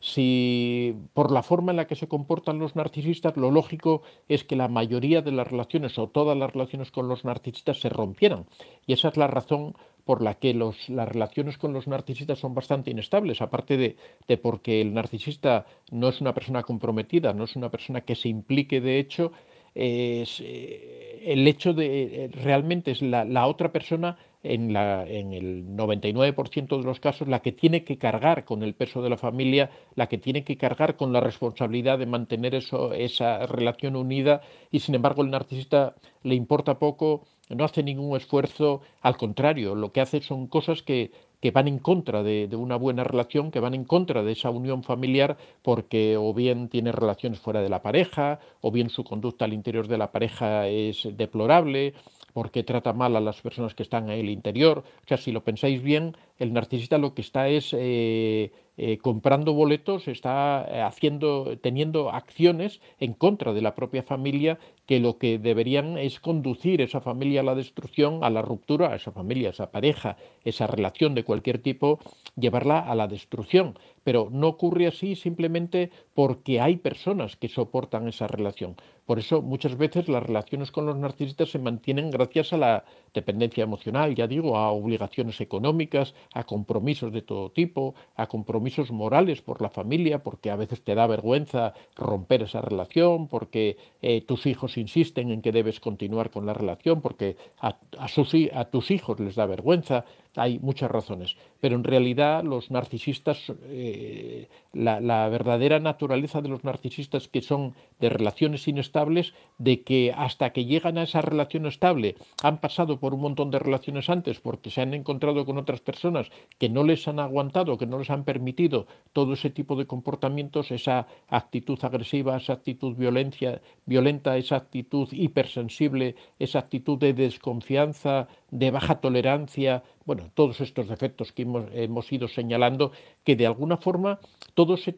si por la forma en la que se comportan los narcisistas, lo lógico es que la mayoría de las relaciones o todas las relaciones con los narcisistas se rompieran. Y esa es la razón por la que las relaciones con los narcisistas son bastante inestables, aparte de, porque el narcisista no es una persona comprometida, no es una persona que se implique de hecho, es, eh, el hecho de eh, realmente es la, la otra persona en, el 99% de los casos la que tiene que cargar con el peso de la familia, la que tiene que cargar con la responsabilidad de mantener esa relación unida y sin embargo el narcisista le importa poco, no hace ningún esfuerzo, al contrario, lo que hace son cosas que, van en contra de, una buena relación, que van en contra de esa unión familiar, porque o bien tiene relaciones fuera de la pareja, o bien su conducta al interior de la pareja es deplorable, porque trata mal a las personas que están en el interior. O sea, si lo pensáis bien, el narcisista lo que está es eh, eh, comprando boletos, está eh, haciendo, teniendo acciones en contra de la propia familia que lo que deberían es conducir esa familia a la destrucción, a la ruptura, a esa familia, a esa pareja, esa relación de cualquier tipo, llevarla a la destrucción. Pero no ocurre así simplemente porque hay personas que soportan esa relación. Por eso muchas veces las relaciones con los narcisistas se mantienen gracias a la dependencia emocional, ya digo, a obligaciones económicas, a compromisos de todo tipo, a compromisos morales por la familia, porque a veces te da vergüenza romper esa relación, porque eh, tus hijos insisten en que debes continuar con la relación porque a, sus, a tus hijos les da vergüenza, hay muchas razones, pero en realidad los narcisistas, eh, la, verdadera naturaleza de los narcisistas que son de relaciones inestables, de que hasta que llegan a esa relación estable han pasado por un montón de relaciones antes porque se han encontrado con otras personas que no les han aguantado, que no les han permitido todo ese tipo de comportamientos, esa actitud agresiva, esa actitud violencia, violenta, esa actitud hipersensible, esa actitud de desconfianza, de baja tolerancia, bueno, todos estos defectos que hemos, hemos ido señalando, que de alguna forma todos se,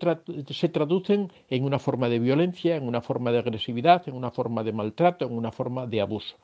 traducen en una forma de violencia, en una forma de agresividad, en una forma de maltrato, en una forma de abuso.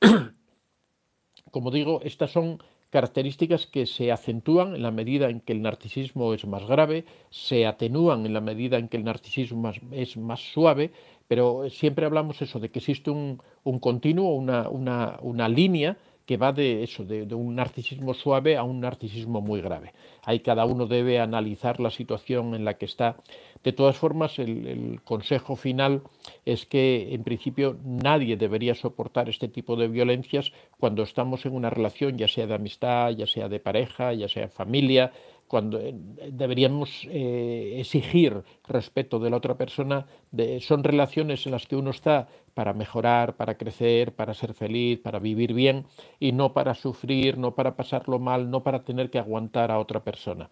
Como digo, estas son características que se acentúan en la medida en que el narcisismo es más grave, se atenúan en la medida en que el narcisismo es más suave, pero siempre hablamos eso de que existe un, un continuo, una línea que va de eso, de, un narcisismo suave a un narcisismo muy grave. Ahí cada uno debe analizar la situación en la que está. De todas formas, el, el consejo final es que, en principio, nadie debería soportar este tipo de violencias cuando estamos en una relación, ya sea de amistad, ya sea de pareja, ya sea familia, cuando eh, deberíamos eh, exigir respeto de la otra persona, son relaciones en las que uno está para mejorar, para crecer, para ser feliz, para vivir bien y no para sufrir, no para pasarlo mal, no para tener que aguantar a otra persona.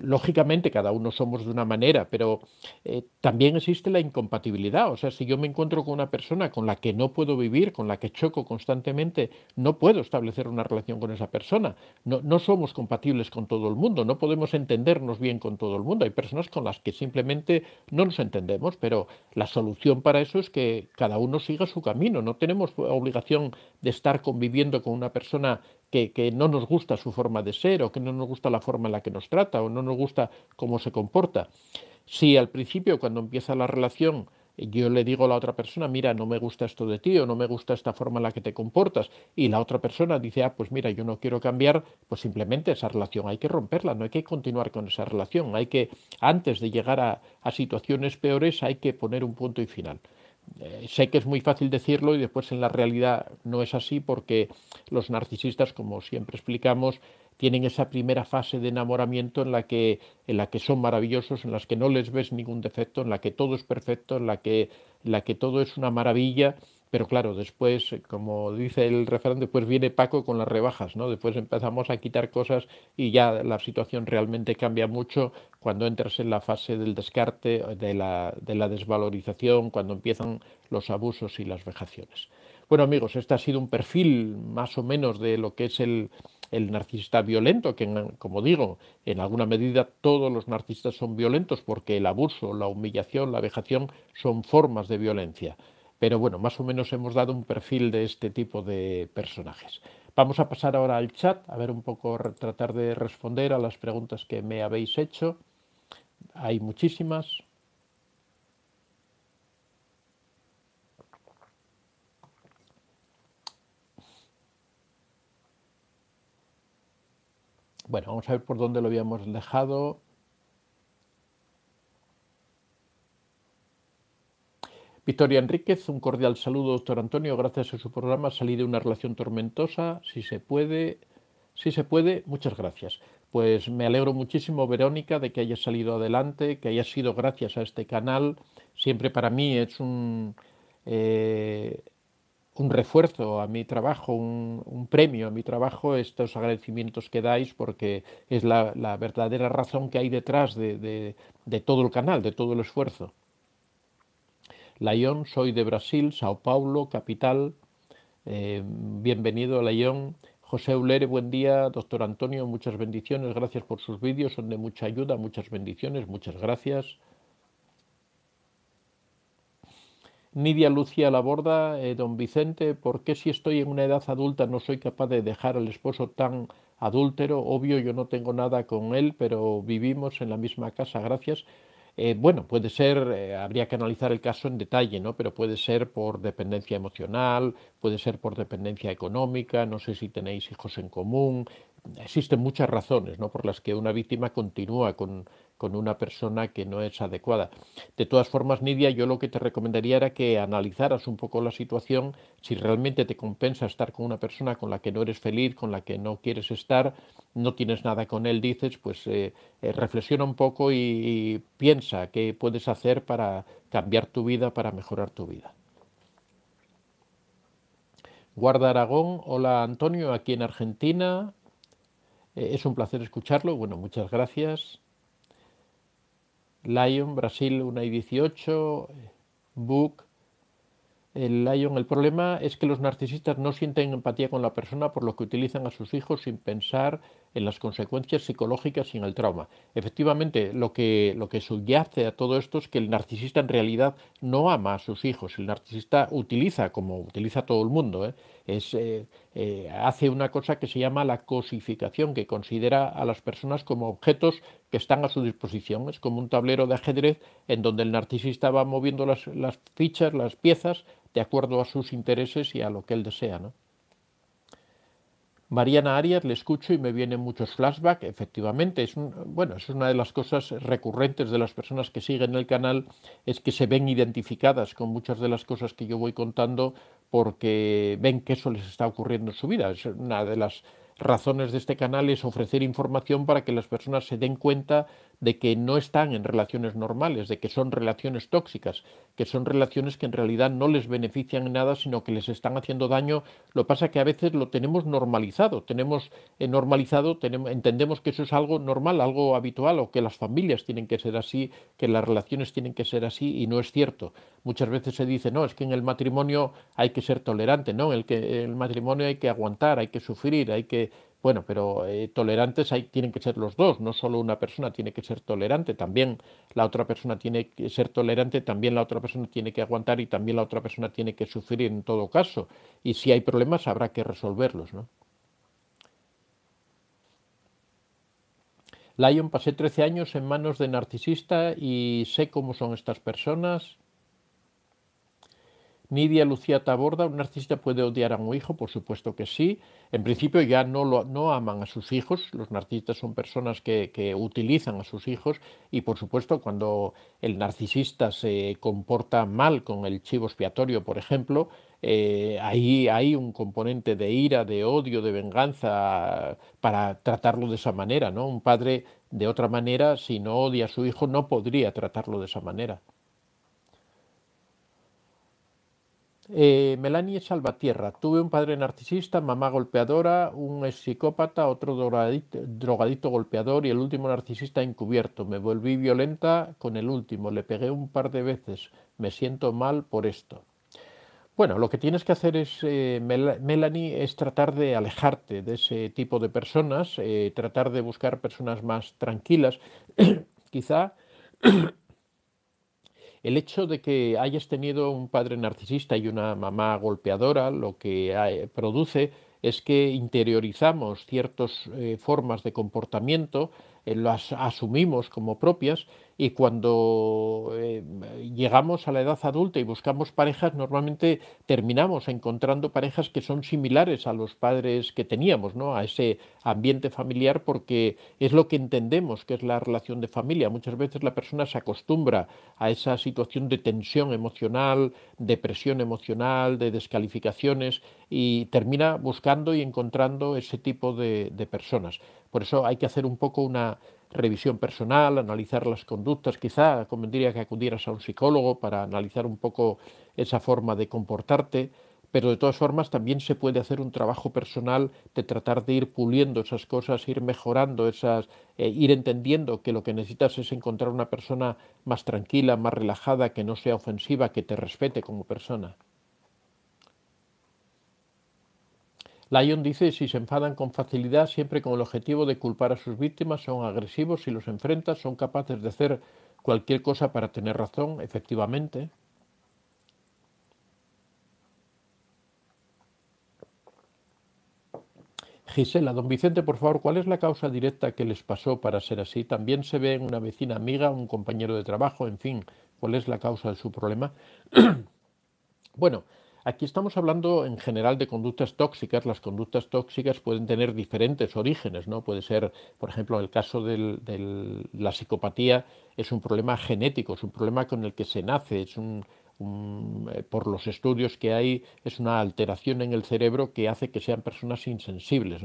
Lógicamente, cada uno somos de una manera, pero eh, también existe la incompatibilidad. O sea, si yo me encuentro con una persona con la que no puedo vivir, con la que choco constantemente, no puedo establecer una relación con esa persona. No, no somos compatibles con todo el mundo, no podemos entendernos bien con todo el mundo. Hay personas con las que simplemente no nos entendemos, pero la solución para eso es que cada uno siga su camino. No tenemos obligación de estar conviviendo con una persona que, no nos gusta su forma de ser o que no nos gusta la forma en la que nos trata o no nos gusta cómo se comporta. Si al principio, cuando empieza la relación, yo le digo a la otra persona, mira, no me gusta esto de ti o no me gusta esta forma en la que te comportas, y la otra persona dice, ah, pues mira, yo no quiero cambiar, pues simplemente esa relación hay que romperla, no hay que continuar con esa relación, hay que, antes de llegar a situaciones peores, hay que poner un punto y final. Eh, sé que es muy fácil decirlo y después en la realidad no es así porque los narcisistas, como siempre explicamos, tienen esa primera fase de enamoramiento en la que en la que son maravillosos, en las que no les ves ningún defecto, en la que todo es perfecto, en la que en la que todo es una maravilla pero claro, después, eh, como dice el referente, después viene Paco con las rebajas, ¿no? Después empezamos a quitar cosas y ya la situación realmente cambia mucho cuando entras en la fase del descarte, de la, desvalorización, cuando empiezan los abusos y las vejaciones. Bueno amigos, este ha sido un perfil más o menos de lo que es el, narcisista violento, que como digo, en alguna medida todos los narcisistas son violentos porque el abuso, la humillación, la vejación son formas de violencia. Pero bueno, más o menos hemos dado un perfil de este tipo de personajes. Vamos a pasar ahora al chat, a ver un poco, tratar de responder a las preguntas que me habéis hecho. Hay muchísimas. Bueno, vamos a ver por dónde lo habíamos dejado. Victoria Enríquez, un cordial saludo, doctor Antonio. Gracias a su programa salí de una relación tormentosa. Si se puede, si se puede, muchas gracias. Pues me alegro muchísimo, Verónica, de que hayas salido adelante, que haya sido gracias a este canal. Siempre para mí es un, eh, un refuerzo a mi trabajo, un, premio a mi trabajo, estos agradecimientos que dais, porque es la, verdadera razón que hay detrás de todo el canal, de todo el esfuerzo. Lyon, soy de Brasil, Sao Paulo, capital. Eh, bienvenido bienvenido, Lyon. José Ulere, buen día. Doctor Antonio, muchas bendiciones. Gracias por sus vídeos, son de mucha ayuda. Muchas bendiciones, muchas gracias. Nidia Lucía Laborda, eh, don Vicente, ¿por qué si estoy en una edad adulta no soy capaz de dejar al esposo tan adúltero? Obvio, yo no tengo nada con él, pero vivimos en la misma casa, gracias. Eh, bueno, puede ser, eh, habría que analizar el caso en detalle, ¿no? Pero puede ser por dependencia emocional, puede ser por dependencia económica, no sé si tenéis hijos en común, existen muchas razones ¿no? por las que una víctima continúa con, una persona que no es adecuada. De todas formas, Nidia, yo lo que te recomendaría era que analizaras un poco la situación, si realmente te compensa estar con una persona con la que no eres feliz, con la que no quieres estar, no tienes nada con él, dices, pues eh, eh, reflexiona un poco y, y piensa qué puedes hacer para cambiar tu vida, para mejorar tu vida. Guarda Aragón, hola Antonio, aquí en Argentina. Eh, es un placer escucharlo. Bueno, muchas gracias. Lion, Brasil 1 y 18, Book. El Lion, el problema es que los narcisistas no sienten empatía con la persona por lo que utilizan a sus hijos sin pensar en las consecuencias psicológicas y en el trauma. Efectivamente, lo que, lo que subyace a todo esto es que el narcisista en realidad no ama a sus hijos. El narcisista utiliza, como utiliza todo el mundo, ¿eh? Eh, eh, hace una cosa que se llama la cosificación, que considera a las personas como objetos que están a su disposición. Es como un tablero de ajedrez en donde el narcisista va moviendo las, fichas, las piezas, de acuerdo a sus intereses y a lo que él desea. Mariana Arias, le escucho y me vienen muchos flashbacks, efectivamente, es bueno, es una de las cosas recurrentes de las personas que siguen el canal, es que se ven identificadas con muchas de las cosas que yo voy contando porque ven que eso les está ocurriendo en su vida. una de las razones de este canal es ofrecer información para que las personas se den cuenta de que no están en relaciones normales, de que son relaciones tóxicas, que son relaciones que en realidad no les benefician nada, sino que les están haciendo daño. Lo pasa que a veces lo tenemos normalizado, tenemos eh, normalizado, entendemos que eso es algo normal, algo habitual, o que las familias tienen que ser así, que las relaciones tienen que ser así, y no es cierto. Muchas veces se dice, no, es que en el matrimonio hay que ser tolerante, no, en el, que, en el matrimonio hay que aguantar, hay que sufrir, hay que bueno, pero eh, tolerantes hay, tienen que ser los dos, no solo una persona tiene que ser tolerante, también la otra persona tiene que ser tolerante, también la otra persona tiene que aguantar y también la otra persona tiene que sufrir en todo caso. Y si hay problemas habrá que resolverlos, ¿no? pasé 13 años en manos de narcisista y sé cómo son estas personas. Nidia Lucía Taborda, ¿un narcisista puede odiar a un hijo? Por supuesto que sí. En principio ya no, no aman a sus hijos. Los narcisistas son personas que, utilizan a sus hijos y por supuesto cuando el narcisista se comporta mal con el chivo expiatorio, por ejemplo, eh, ahí hay un componente de ira, de odio, de venganza para tratarlo de esa manera. ¿no? Un padre de otra manera, si no odia a su hijo, no podría tratarlo de esa manera. Eh, Melanie Melanie Salvatierra. Tuve un padre narcisista, mamá golpeadora, un psicópata, otro drogadicto, golpeador y el último narcisista encubierto. Me volví violenta con el último. Le pegué un par de veces. Me siento mal por esto. Bueno, lo que tienes que hacer es, eh, Melanie, es tratar de alejarte de ese tipo de personas, eh, tratar de buscar personas más tranquilas. Quizá el hecho de que hayas tenido un padre narcisista y una mamá golpeadora lo que eh, produce es que interiorizamos ciertas eh, formas de comportamiento, eh, las asumimos como propias y cuando eh, llegamos a la edad adulta y buscamos parejas, normalmente terminamos encontrando parejas que son similares a los padres que teníamos, ¿no? a ese ambiente familiar, porque es lo que entendemos que es la relación de familia. Muchas veces la persona se acostumbra a esa situación de tensión emocional, de presión emocional, de descalificaciones, y termina buscando y encontrando ese tipo de personas. Por eso hay que hacer un poco una revisión personal, analizar las conductas, quizá convendría que acudieras a un psicólogo para analizar un poco esa forma de comportarte, pero de todas formas también se puede hacer un trabajo personal de tratar de ir puliendo esas cosas, ir mejorando esas, eh, ir entendiendo que lo que necesitas es encontrar una persona más tranquila, más relajada, que no sea ofensiva, que te respete como persona. Lyon dice, si se enfadan con facilidad, siempre con el objetivo de culpar a sus víctimas, son agresivos si los enfrentan, son capaces de hacer cualquier cosa para tener razón, efectivamente. Gisela, don Vicente, por favor, ¿cuál es la causa directa que les pasó para ser así? También se ve en una vecina amiga, un compañero de trabajo, en fin, ¿cuál es la causa de su problema? bueno, Aquí estamos hablando en general de conductas tóxicas. Las conductas tóxicas pueden tener diferentes orígenes, ¿no? Puede ser, por ejemplo, en el caso de la psicopatía, es un problema genético, es un problema con el que se nace, es eh, por los estudios que hay, es una alteración en el cerebro que hace que sean personas insensibles,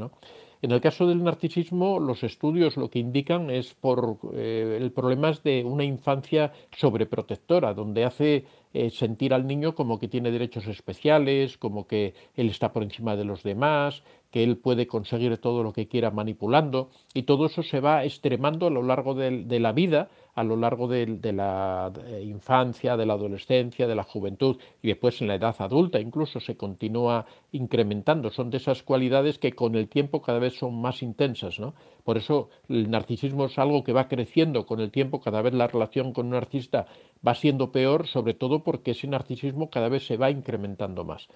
En el caso del narcisismo, los estudios lo que indican es por eh, el problema de una infancia sobreprotectora, donde hace eh, sentir al niño como que tiene derechos especiales, como que él está por encima de los demás, que él puede conseguir todo lo que quiera manipulando, y todo eso se va extremando a lo largo de, la vida, a lo largo de, la infancia, de la adolescencia, de la juventud, y después en la edad adulta incluso se continúa incrementando. Son de esas cualidades que con el tiempo cada vez son más intensas. ¿no? Por eso el narcisismo es algo que va creciendo con el tiempo, cada vez la relación con un narcisista va siendo peor, sobre todo porque ese narcisismo cada vez se va incrementando más.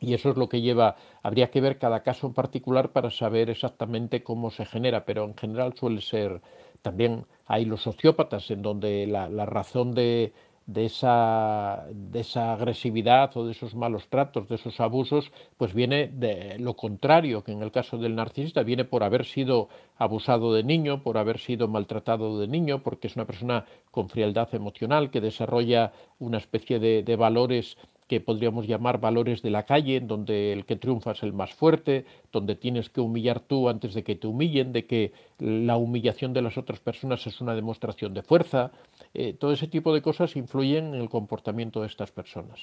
Y eso es lo que lleva, habría que ver cada caso en particular para saber exactamente cómo se genera, pero en general suele ser, también hay los sociópatas en donde la, razón de, esa, esa, agresividad o de esos malos tratos, de esos abusos, pues viene de lo contrario, que en el caso del narcisista viene por haber sido abusado de niño, por haber sido maltratado de niño, porque es una persona con frialdad emocional que desarrolla una especie de, de valores que podríamos llamar valores de la calle, en donde el que triunfa es el más fuerte, donde tienes que humillar tú antes de que te humillen, de que la humillación de las otras personas es una demostración de fuerza. Eh, todo ese tipo de cosas influyen en el comportamiento de estas personas.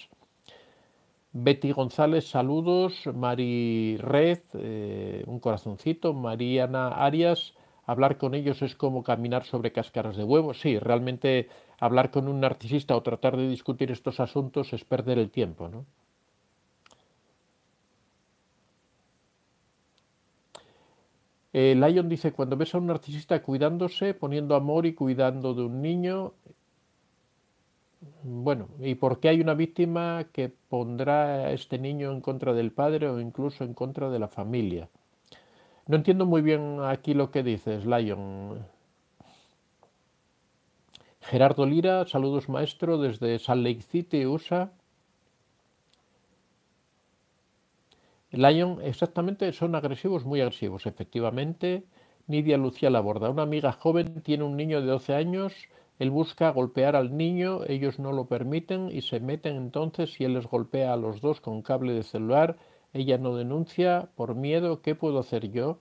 Betty González, saludos. Mari Red, eh, un corazoncito. Mariana Arias, hablar con ellos es como caminar sobre cáscaras de huevo. Sí, realmente hablar con un narcisista o tratar de discutir estos asuntos es perder el tiempo, ¿no? Eh, dice, cuando ves a un narcisista cuidándose, poniendo amor y cuidando de un niño, bueno, ¿y por qué hay una víctima que pondrá a este niño en contra del padre o incluso en contra de la familia? No entiendo muy bien aquí lo que dices, Lion. Gerardo Lira, saludos maestro desde Salt Lake City, USA. Lion, exactamente, son agresivos, muy agresivos, efectivamente. Nidia Lucía Laborda, una amiga joven tiene un niño de 12 años, él busca golpear al niño, ellos no lo permiten y se meten entonces y él les golpea a los dos con cable de celular ella no denuncia por miedo, ¿qué puedo hacer yo?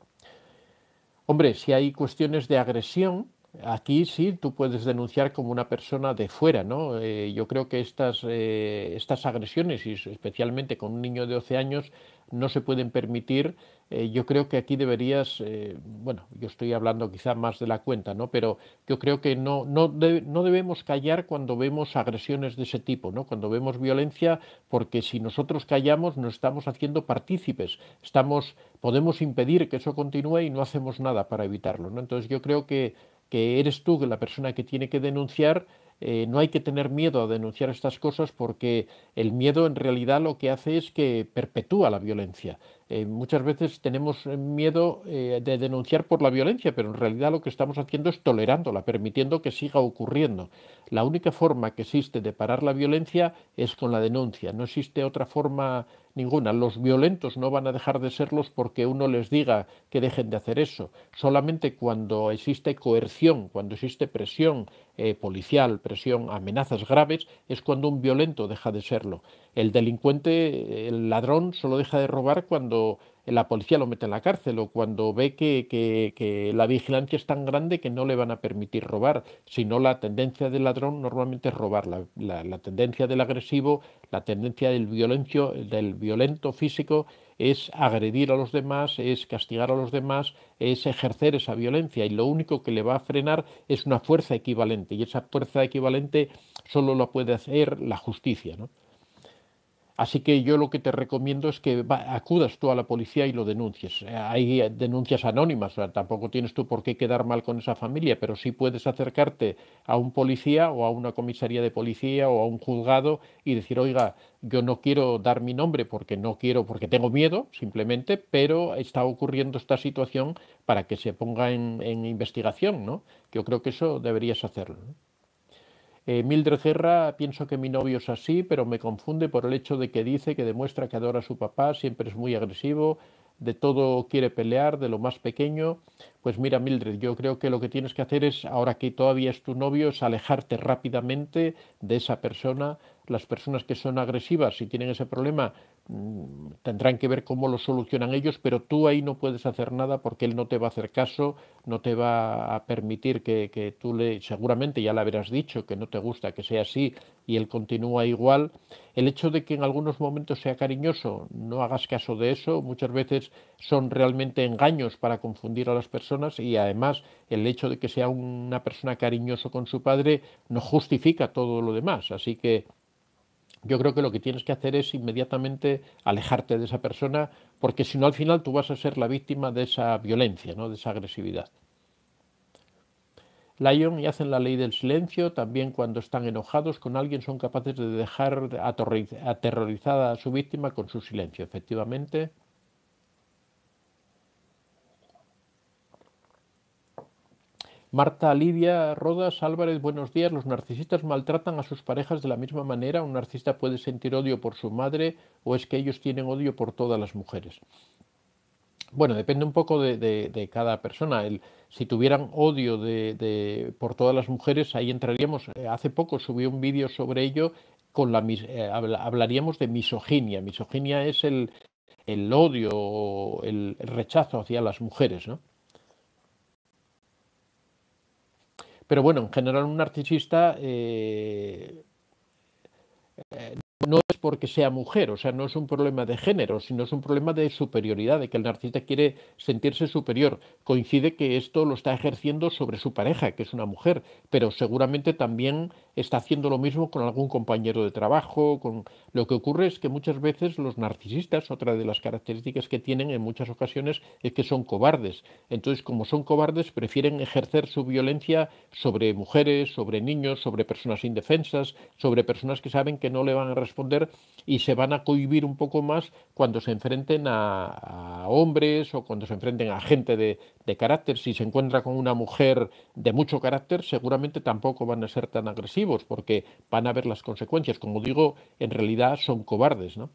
Hombre, si hay cuestiones de agresión, Aquí sí tú puedes denunciar como una persona de fuera, ¿no? Eh, yo creo que estas, eh, estas agresiones, y especialmente con un niño de 12 años, no se pueden permitir. Eh, yo creo que aquí deberías, bueno, yo estoy hablando quizá más de la cuenta, ¿no? Pero yo creo que no, no, no debemos callar cuando vemos agresiones de ese tipo, ¿no? Cuando vemos violencia, porque si nosotros callamos nos estamos haciendo partícipes, estamos, podemos impedir que eso continúe y no hacemos nada para evitarlo, ¿no? Entonces yo creo que que eres tú la persona que tiene que denunciar, eh, no hay que tener miedo a denunciar estas cosas porque el miedo en realidad lo que hace es que perpetúa la violencia. Eh, muchas veces tenemos eh, miedo eh, de denunciar por la violencia, pero en realidad lo que estamos haciendo es tolerándola, permitiendo que siga ocurriendo. La única forma que existe de parar la violencia es con la denuncia. No existe otra forma ninguna. Los violentos no van a dejar de serlos porque uno les diga que dejen de hacer eso. Solamente cuando existe coerción, cuando existe presión policial, presión, amenazas graves, es cuando un violento deja de serlo. El delincuente, el ladrón, solo deja de robar cuando la policía lo mete en la cárcel o cuando ve que, la vigilancia es tan grande que no le van a permitir robar, sino la tendencia del ladrón normalmente es robar, la, tendencia del agresivo, la tendencia del, del violento físico es agredir a los demás, es castigar a los demás, es ejercer esa violencia y lo único que le va a frenar es una fuerza equivalente y esa fuerza equivalente solo la puede hacer la justicia. Así que yo lo que te recomiendo es que acudas tú a la policía y lo denuncies. Hay eh, denuncias anónimas, tampoco tienes tú por qué quedar mal con esa familia, pero sí puedes acercarte a un policía o a una comisaría de policía o a un juzgado y decir, oiga, yo no quiero dar mi nombre porque no quiero, porque tengo miedo, simplemente, pero está ocurriendo esta situación para que se ponga en, investigación, ¿no? Yo creo que eso deberías hacerlo. Eh, Mildred Guerra, pienso que mi novio es así, pero me confunde por el hecho de que dice que demuestra que adora a su papá, siempre es muy agresivo, de todo quiere pelear, de lo más pequeño. Pues mira, Mildred, yo creo que lo que tienes que hacer es, ahora que todavía es tu novio, es alejarte rápidamente de esa persona. Las personas que son agresivas, si tienen ese problema, Mm, tendrán que ver cómo lo solucionan ellos, pero tú ahí no puedes hacer nada porque él no te va a hacer caso, no te va a permitir que, tú le, seguramente ya le habrás dicho que no te gusta que sea así y él continúa igual. El hecho de que en algunos momentos sea cariñoso, no hagas caso de eso, muchas veces son realmente engaños para confundir a las personas y además el hecho de que sea una persona cariñoso con su padre no justifica todo lo demás, así que yo creo que lo que tienes que hacer es inmediatamente alejarte de esa persona, porque si no al final tú vas a ser la víctima de esa violencia, ¿no? de esa agresividad. Lyon y hacen la ley del silencio, también cuando están enojados con alguien son capaces de dejar aterrorizada a su víctima con su silencio, efectivamente. Marta Lidia, Rodas Álvarez, buenos días. Los narcisistas maltratan a sus parejas de la misma manera. Un narcisista puede sentir odio por su madre o es que ellos tienen odio por todas las mujeres. Bueno, depende un poco de, cada persona. si tuvieran odio por todas las mujeres, ahí entraríamos. Eh, hace poco subí un vídeo sobre ello. Con la, eh, hablaríamos de misoginia. Misoginia es el, el odio, el rechazo hacia las mujeres, ¿no? Pero bueno, en general un narcisista eh, eh no es porque sea mujer, o sea, no es un problema de género, sino es un problema de superioridad, de que el narcisista quiere sentirse superior. Coincide que esto lo está ejerciendo sobre su pareja, que es una mujer, pero seguramente también está haciendo lo mismo con algún compañero de trabajo. Con... Lo que ocurre es que muchas veces los narcisistas, otra de las características que tienen en muchas ocasiones es que son cobardes. Entonces, como son cobardes, prefieren ejercer su violencia sobre mujeres, sobre niños, sobre personas indefensas, sobre personas que saben que no le van a responder y se van a cohibir un poco más cuando se enfrenten a, hombres o cuando se enfrenten a gente de, carácter. Si se encuentra con una mujer de mucho carácter, seguramente tampoco van a ser tan agresivos porque van a ver las consecuencias. Como digo, en realidad son cobardes, ¿no?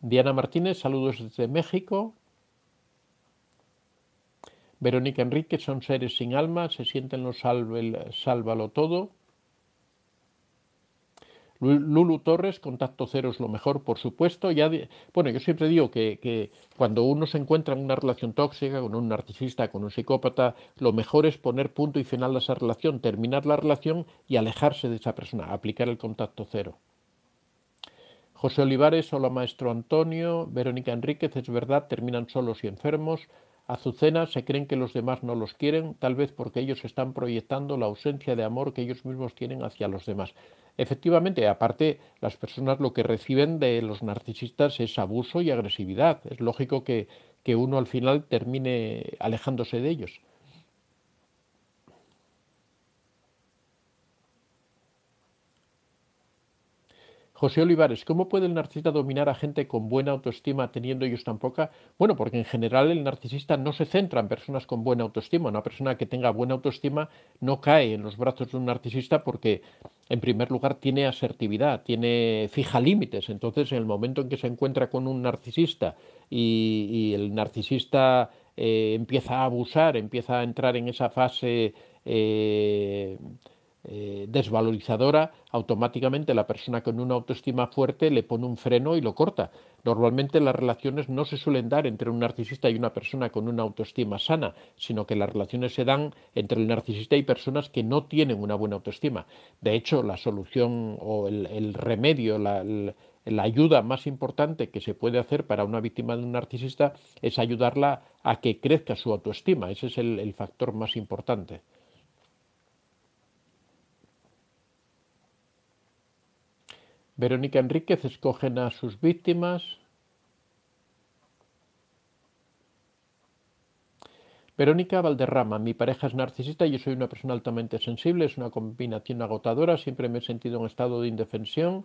Diana Martínez, saludos desde México. Verónica Enríquez, son seres sin alma, se sienten los sálvalo todo. Lulu Torres, contacto cero es lo mejor, por supuesto. Ya bueno, yo siempre digo que, que, cuando uno se encuentra en una relación tóxica con un narcisista, con un psicópata, lo mejor es poner punto y final a esa relación, terminar la relación y alejarse de esa persona, aplicar el contacto cero. José Olivares, hola maestro Antonio. Verónica Enríquez, es verdad, terminan solos y enfermos. Azucena se creen que los demás no los quieren, tal vez porque ellos están proyectando la ausencia de amor que ellos mismos tienen hacia los demás. Efectivamente, aparte, las personas lo que reciben de los narcisistas es abuso y agresividad. Es lógico que, que uno al final termine alejándose de ellos. José Olivares, ¿cómo puede el narcisista dominar a gente con buena autoestima teniendo ellos tan poca? Bueno, porque en general el narcisista no se centra en personas con buena autoestima. Una persona que tenga buena autoestima no cae en los brazos de un narcisista porque, en primer lugar, tiene asertividad, tiene fija límites. Entonces, en el momento en que se encuentra con un narcisista y, el narcisista eh, empieza a abusar, empieza a entrar en esa fase... Eh, eh, desvalorizadora, automáticamente la persona con una autoestima fuerte le pone un freno y lo corta. Normalmente las relaciones no se suelen dar entre un narcisista y una persona con una autoestima sana, sino que las relaciones se dan entre el narcisista y personas que no tienen una buena autoestima. De hecho, la solución o el, remedio, la, ayuda más importante que se puede hacer para una víctima de un narcisista es ayudarla a que crezca su autoestima. Ese es el factor más importante. Verónica Enríquez escogen a sus víctimas. Verónica Valderrama, mi pareja es narcisista, yo soy una persona altamente sensible, es una combinación agotadora, siempre me he sentido en estado de indefensión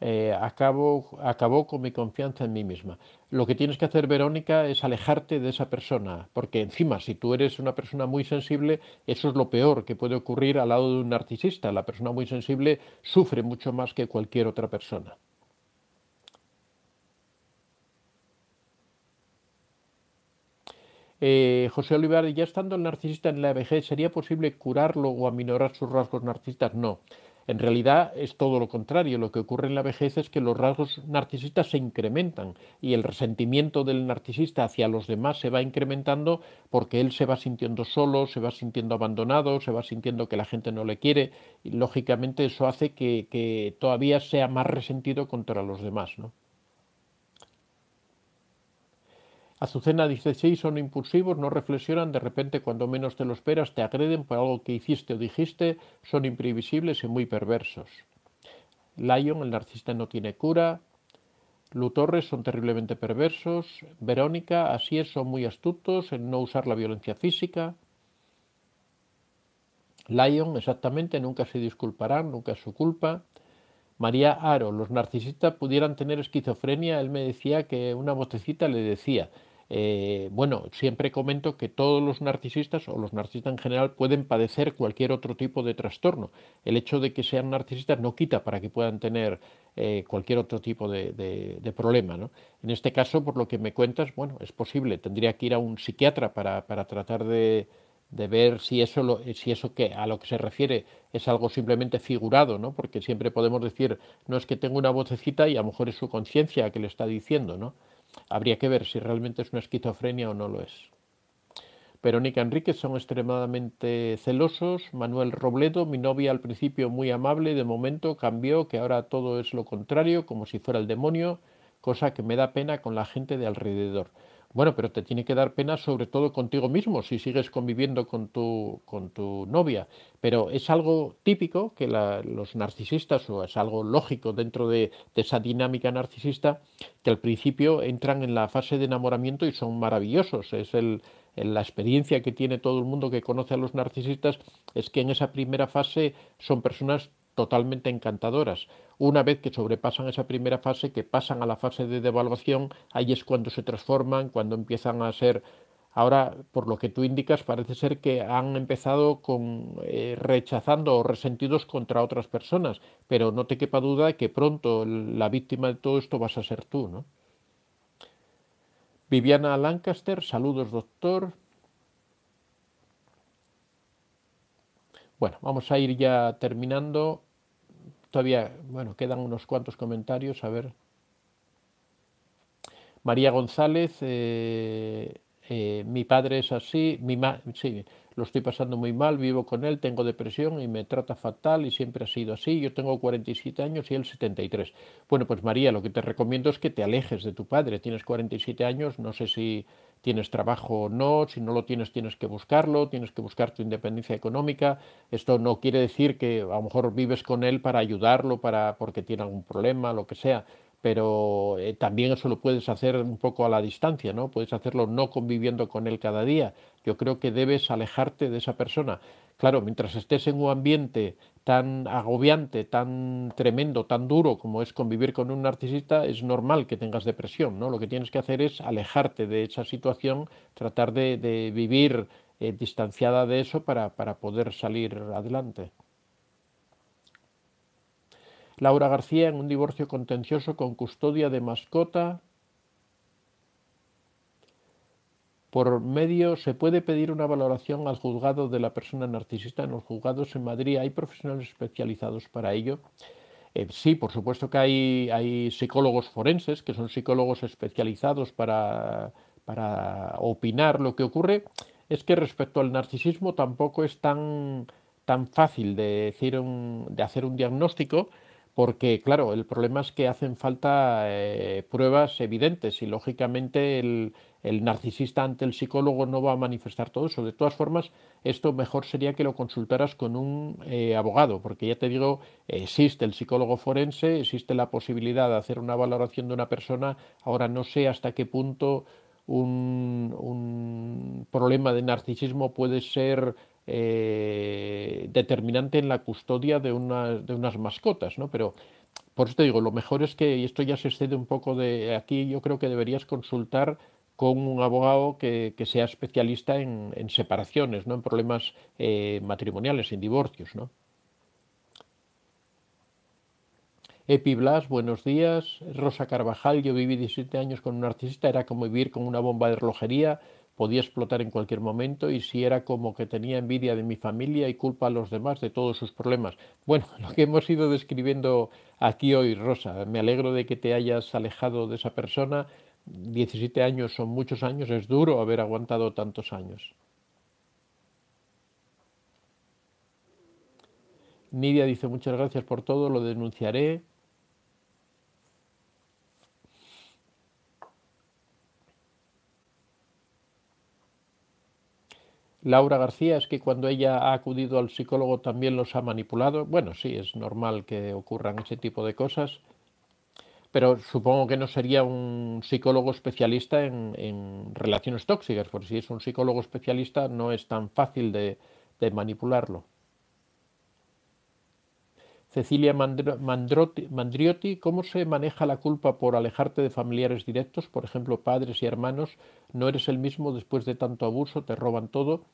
eh, acabo, acabó con mi confianza en mí misma. Lo que tienes que hacer, Verónica, es alejarte de esa persona, porque encima, si tú eres una persona muy sensible, eso es lo peor que puede ocurrir al lado de un narcisista. La persona muy sensible sufre mucho más que cualquier otra persona. Eh, José Olivar, ya estando el narcisista en la vejez, ¿sería posible curarlo o aminorar sus rasgos narcisistas? No. En realidad es todo lo contrario. Lo que ocurre en la vejez es que los rasgos narcisistas se incrementan y el resentimiento del narcisista hacia los demás se va incrementando porque él se va sintiendo solo, se va sintiendo abandonado, se va sintiendo que la gente no le quiere y lógicamente eso hace que, todavía sea más resentido contra los demás. ¿no? Azucena dice, sí, son impulsivos, no reflexionan, de repente cuando menos te lo esperas te agreden por algo que hiciste o dijiste, son imprevisibles y muy perversos. Lyon, el narcisista no tiene cura. Lu Torres son terriblemente perversos. Verónica, así es, son muy astutos en no usar la violencia física. Lyon, exactamente, nunca se disculparán, nunca es su culpa. María Aro, los narcisistas pudieran tener esquizofrenia, él me decía que una botecita le decía, eh, bueno, siempre comento que todos los narcisistas o los narcisistas en general pueden padecer cualquier otro tipo de trastorno. El hecho de que sean narcisistas no quita para que puedan tener eh, cualquier otro tipo de, problema. En este caso, por lo que me cuentas, bueno, es posible, tendría que ir a un psiquiatra para, tratar de, ver si eso, si eso que a lo que se refiere es algo simplemente figurado, ¿no? Porque siempre podemos decir, no es que tengo una vocecita y a lo mejor es su conciencia que le está diciendo, ¿no? Habría que ver si realmente es una esquizofrenia o no lo es. Verónica Enríquez son extremadamente celosos. Manuel Robledo, mi novia al principio muy amable, de momento cambió, que ahora todo es lo contrario, como si fuera el demonio, cosa que me da pena con la gente de alrededor. Bueno, pero te tiene que dar pena sobre todo contigo mismo si sigues conviviendo con tu, con tu novia. Pero es algo típico que los narcisistas, o es algo lógico dentro de, esa dinámica narcisista, que al principio entran en la fase de enamoramiento y son maravillosos. Es la experiencia que tiene todo el mundo que conoce a los narcisistas, es que en esa primera fase son personas totalmente encantadoras. Una vez que sobrepasan esa primera fase, que pasan a la fase de devaluación, ahí es cuando se transforman, cuando empiezan a ser... Ahora, por lo que tú indicas, parece ser que han empezado con, eh, rechazando o resentidos contra otras personas, pero no te quepa duda de que pronto la víctima de todo esto vas a ser tú, ¿no? Viviana Lancaster, saludos doctor. Bueno, vamos a ir ya terminando. Todavía, bueno, quedan unos cuantos comentarios, a ver. María González, eh, eh, mi padre es así, mi sí, lo estoy pasando muy mal, vivo con él, tengo depresión y me trata fatal y siempre ha sido así, yo tengo 47 años y él 73. Bueno, pues María, lo que te recomiendo es que te alejes de tu padre, tienes 47 años, no sé si tienes trabajo o no, si no lo tienes tienes que buscarlo, tienes que buscar tu independencia económica. Esto no quiere decir que a lo mejor vives con él para ayudarlo, para porque tiene algún problema, lo que sea, pero eh, también eso lo puedes hacer un poco a la distancia, ¿no? Puedes hacerlo no conviviendo con él cada día. Yo creo que debes alejarte de esa persona. Claro, mientras estés en un ambiente tan agobiante, tan tremendo, tan duro como es convivir con un narcisista, es normal que tengas depresión, ¿no? Lo que tienes que hacer es alejarte de esa situación, tratar de, vivir eh, distanciada de eso para poder salir adelante. Laura García en un divorcio contencioso con custodia de mascota. Por medio, se puede pedir una valoración al juzgado de la persona narcisista. En los juzgados en Madrid hay profesionales especializados para ello. Eh, sí, por supuesto que hay, psicólogos forenses, que son psicólogos especializados para, opinar. Lo que ocurre es que respecto al narcisismo tampoco es tan, tan fácil de, decir un, de hacer un diagnóstico porque claro, el problema es que hacen falta eh, pruebas evidentes y lógicamente el, narcisista ante el psicólogo no va a manifestar todo eso. De todas formas, esto mejor sería que lo consultaras con un eh, abogado, porque ya te digo, existe el psicólogo forense, existe la posibilidad de hacer una valoración de una persona, ahora no sé hasta qué punto un, problema de narcisismo puede ser eh, determinante en la custodia de, de unas mascotas, ¿no? Pero por eso te digo, lo mejor es que, y esto ya se excede un poco de aquí, yo creo que deberías consultar con un abogado que, sea especialista en, separaciones, ¿no? en problemas eh, matrimoniales, en divorcios. ¿no? Epi Blas, buenos días. Rosa Carvajal, yo viví 17 años con un narcisista, era como vivir con una bomba de relojería podía explotar en cualquier momento y si era como que tenía envidia de mi familia y culpa a los demás de todos sus problemas. Bueno, lo que hemos ido describiendo aquí hoy, Rosa, me alegro de que te hayas alejado de esa persona. 17 años son muchos años, es duro haber aguantado tantos años. Nidia dice muchas gracias por todo, lo denunciaré. Laura García es que cuando ella ha acudido al psicólogo también los ha manipulado. Bueno, sí, es normal que ocurran ese tipo de cosas, pero supongo que no sería un psicólogo especialista en, relaciones tóxicas, porque si es un psicólogo especialista no es tan fácil de manipularlo. Cecilia Mandriotti, ¿cómo se maneja la culpa por alejarte de familiares directos, por ejemplo, padres y hermanos? ¿No eres el mismo después de tanto abuso? ¿Te roban todo?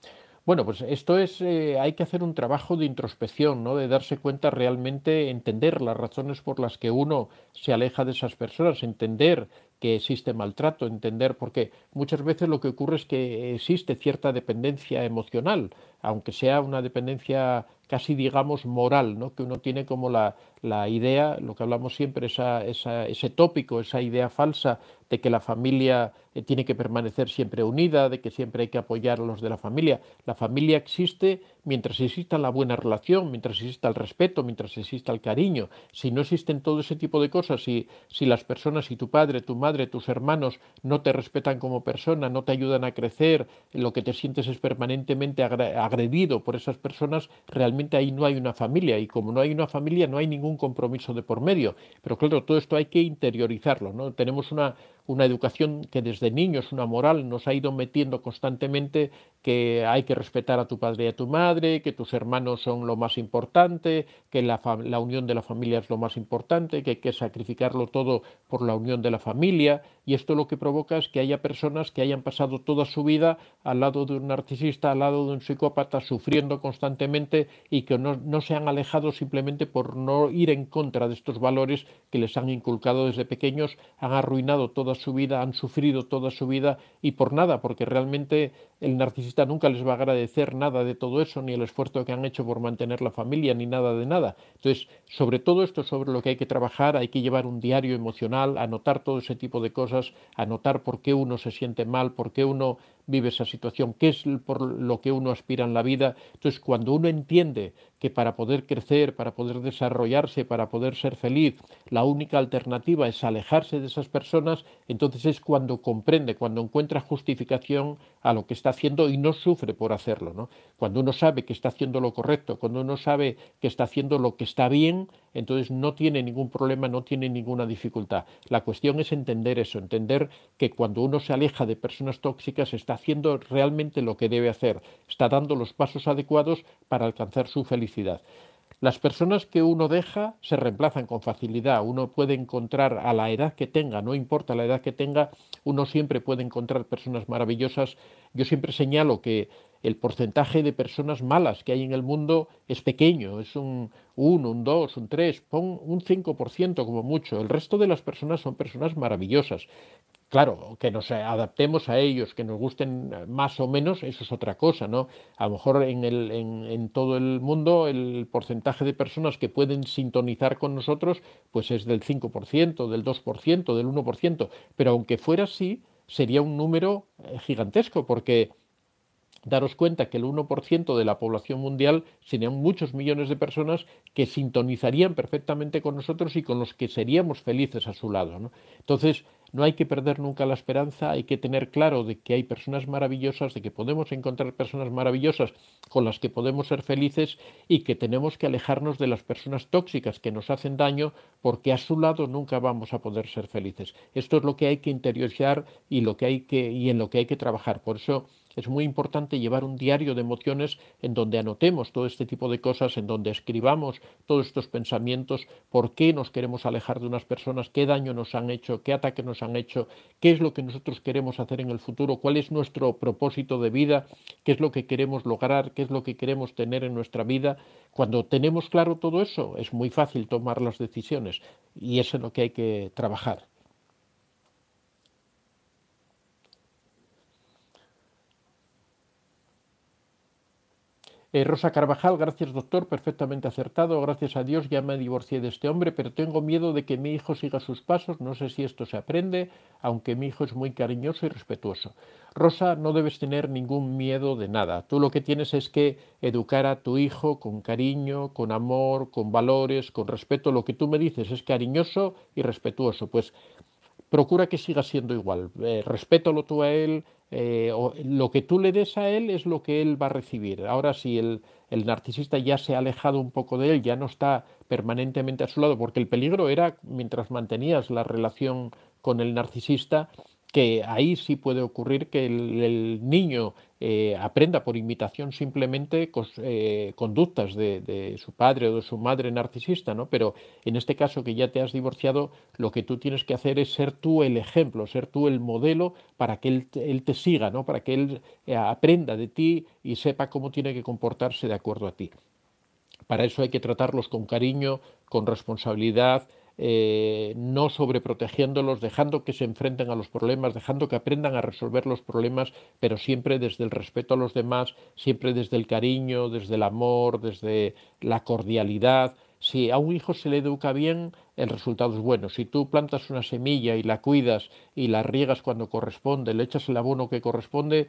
Bueno, pues esto es, eh, hay que hacer un trabajo de introspección, ¿no? De darse cuenta realmente, entender las razones por las que uno se aleja de esas personas, entender que existe maltrato, entender, porque muchas veces lo que ocurre es que existe cierta dependencia emocional, aunque sea una dependencia casi digamos moral, ¿no? que uno tiene como la, la idea, lo que hablamos siempre, esa, ese tópico, esa idea falsa de que la familia eh, tiene que permanecer siempre unida, de que siempre hay que apoyar a los de la familia. La familia existe mientras exista la buena relación, mientras exista el respeto, mientras exista el cariño. Si no existen todo ese tipo de cosas, si, si las personas, si tu padre, tu madre, tus hermanos no te respetan como persona, no te ayudan a crecer, lo que te sientes es permanentemente agredido por esas personas, realmente ahí no hay una familia. Y como no hay una familia, no hay ningún compromiso de por medio. Pero claro, todo esto hay que interiorizarlo, ¿no? Tenemos una, una educación que desde niños, una moral, nos ha ido metiendo constantemente que hay que respetar a tu padre y a tu madre, que tus hermanos son lo más importante, que la, la unión de la familia es lo más importante, que hay que sacrificarlo todo por la unión de la familia. Y esto lo que provoca es que haya personas que hayan pasado toda su vida al lado de un narcisista, al lado de un psicópata, sufriendo constantemente y que no, no se han alejado simplemente por no ir en contra de estos valores que les han inculcado desde pequeños, han arruinado toda su vida, han sufrido toda su vida y por nada, porque realmente el narcisista nunca les va a agradecer nada de todo eso, ni el esfuerzo que han hecho por mantener la familia, ni nada de nada. Entonces, sobre todo esto, sobre lo que hay que trabajar, hay que llevar un diario emocional, anotar todo ese tipo de cosas, anotar por qué uno se siente mal, por qué uno vive esa situación, qué es por lo que uno aspira en la vida. Entonces, cuando uno entiende que para poder crecer, para poder desarrollarse, para poder ser feliz, la única alternativa es alejarse de esas personas, entonces es cuando comprende, cuando encuentra justificación a lo que está haciendo y no sufre por hacerlo. Cuando uno sabe que está haciendo lo correcto, cuando uno sabe que está haciendo lo que está bien, entonces no tiene ningún problema, no tiene ninguna dificultad. La cuestión es entender eso, entender que cuando uno se aleja de personas tóxicas está haciendo realmente lo que debe hacer, está dando los pasos adecuados para alcanzar su felicidad. Las personas que uno deja se reemplazan con facilidad. Uno puede encontrar a la edad que tenga, no importa la edad que tenga, uno siempre puede encontrar personas maravillosas. Yo siempre señalo que el porcentaje de personas malas que hay en el mundo es pequeño, es un 1, un 2, un 3, pon un 5% como mucho. El resto de las personas son personas maravillosas. Claro, que nos adaptemos a ellos, que nos gusten más o menos, eso es otra cosa, ¿no? A lo mejor en, todo el mundo el porcentaje de personas que pueden sintonizar con nosotros pues es del 5%, del 2%, del 1%, pero aunque fuera así, sería un número eh, gigantesco, porque daros cuenta que el 1% de la población mundial serían muchos millones de personas que sintonizarían perfectamente con nosotros y con los que seríamos felices a su lado. Entonces, no hay que perder nunca la esperanza, hay que tener claro de que hay personas maravillosas, de que podemos encontrar personas maravillosas con las que podemos ser felices y que tenemos que alejarnos de las personas tóxicas que nos hacen daño porque a su lado nunca vamos a poder ser felices. Esto es lo que hay que interiorizar y lo que hay que y en lo que hay que trabajar. Por eso es muy importante llevar un diario de emociones en donde anotemos todo este tipo de cosas, en donde escribamos todos estos pensamientos, por qué nos queremos alejar de unas personas, qué daño nos han hecho, qué ataque nos han hecho, qué es lo que nosotros queremos hacer en el futuro, cuál es nuestro propósito de vida, qué es lo que queremos lograr, qué es lo que queremos tener en nuestra vida. Cuando tenemos claro todo eso, es muy fácil tomar las decisiones y eso es lo que hay que trabajar. Eh, Rosa Carvajal, gracias doctor, perfectamente acertado. Gracias a Dios ya me divorcié de este hombre, pero tengo miedo de que mi hijo siga sus pasos. No sé si esto se aprende, aunque mi hijo es muy cariñoso y respetuoso. Rosa, no debes tener ningún miedo de nada. Tú lo que tienes es que educar a tu hijo con cariño, con amor, con valores, con respeto. Lo que tú me dices es cariñoso y respetuoso. Pues procura que siga siendo igual. Eh, respétalo tú a él, eh, o lo que tú le des a él es lo que él va a recibir. Ahora, si el, el, narcisista ya se ha alejado un poco de él, ya no está permanentemente a su lado, porque el peligro era mientras mantenías la relación con el narcisista, que ahí sí puede ocurrir que el niño eh, aprenda por imitación simplemente eh, conductas de, su padre o de su madre narcisista, ¿no? Pero en este caso que ya te has divorciado, lo que tú tienes que hacer es ser tú el ejemplo, ser tú el modelo para que él, te siga, ¿no? Para que él eh, aprenda de ti y sepa cómo tiene que comportarse de acuerdo a ti. Para eso hay que tratarlos con cariño, con responsabilidad, eh, no sobreprotegiéndolos, dejando que se enfrenten a los problemas, dejando que aprendan a resolver los problemas, pero siempre desde el respeto a los demás, siempre desde el cariño, desde el amor, desde la cordialidad. Si a un hijo se le educa bien, el resultado es bueno, Si tú plantas una semilla y la cuidas y la riegas cuando corresponde, le echas el abono que corresponde,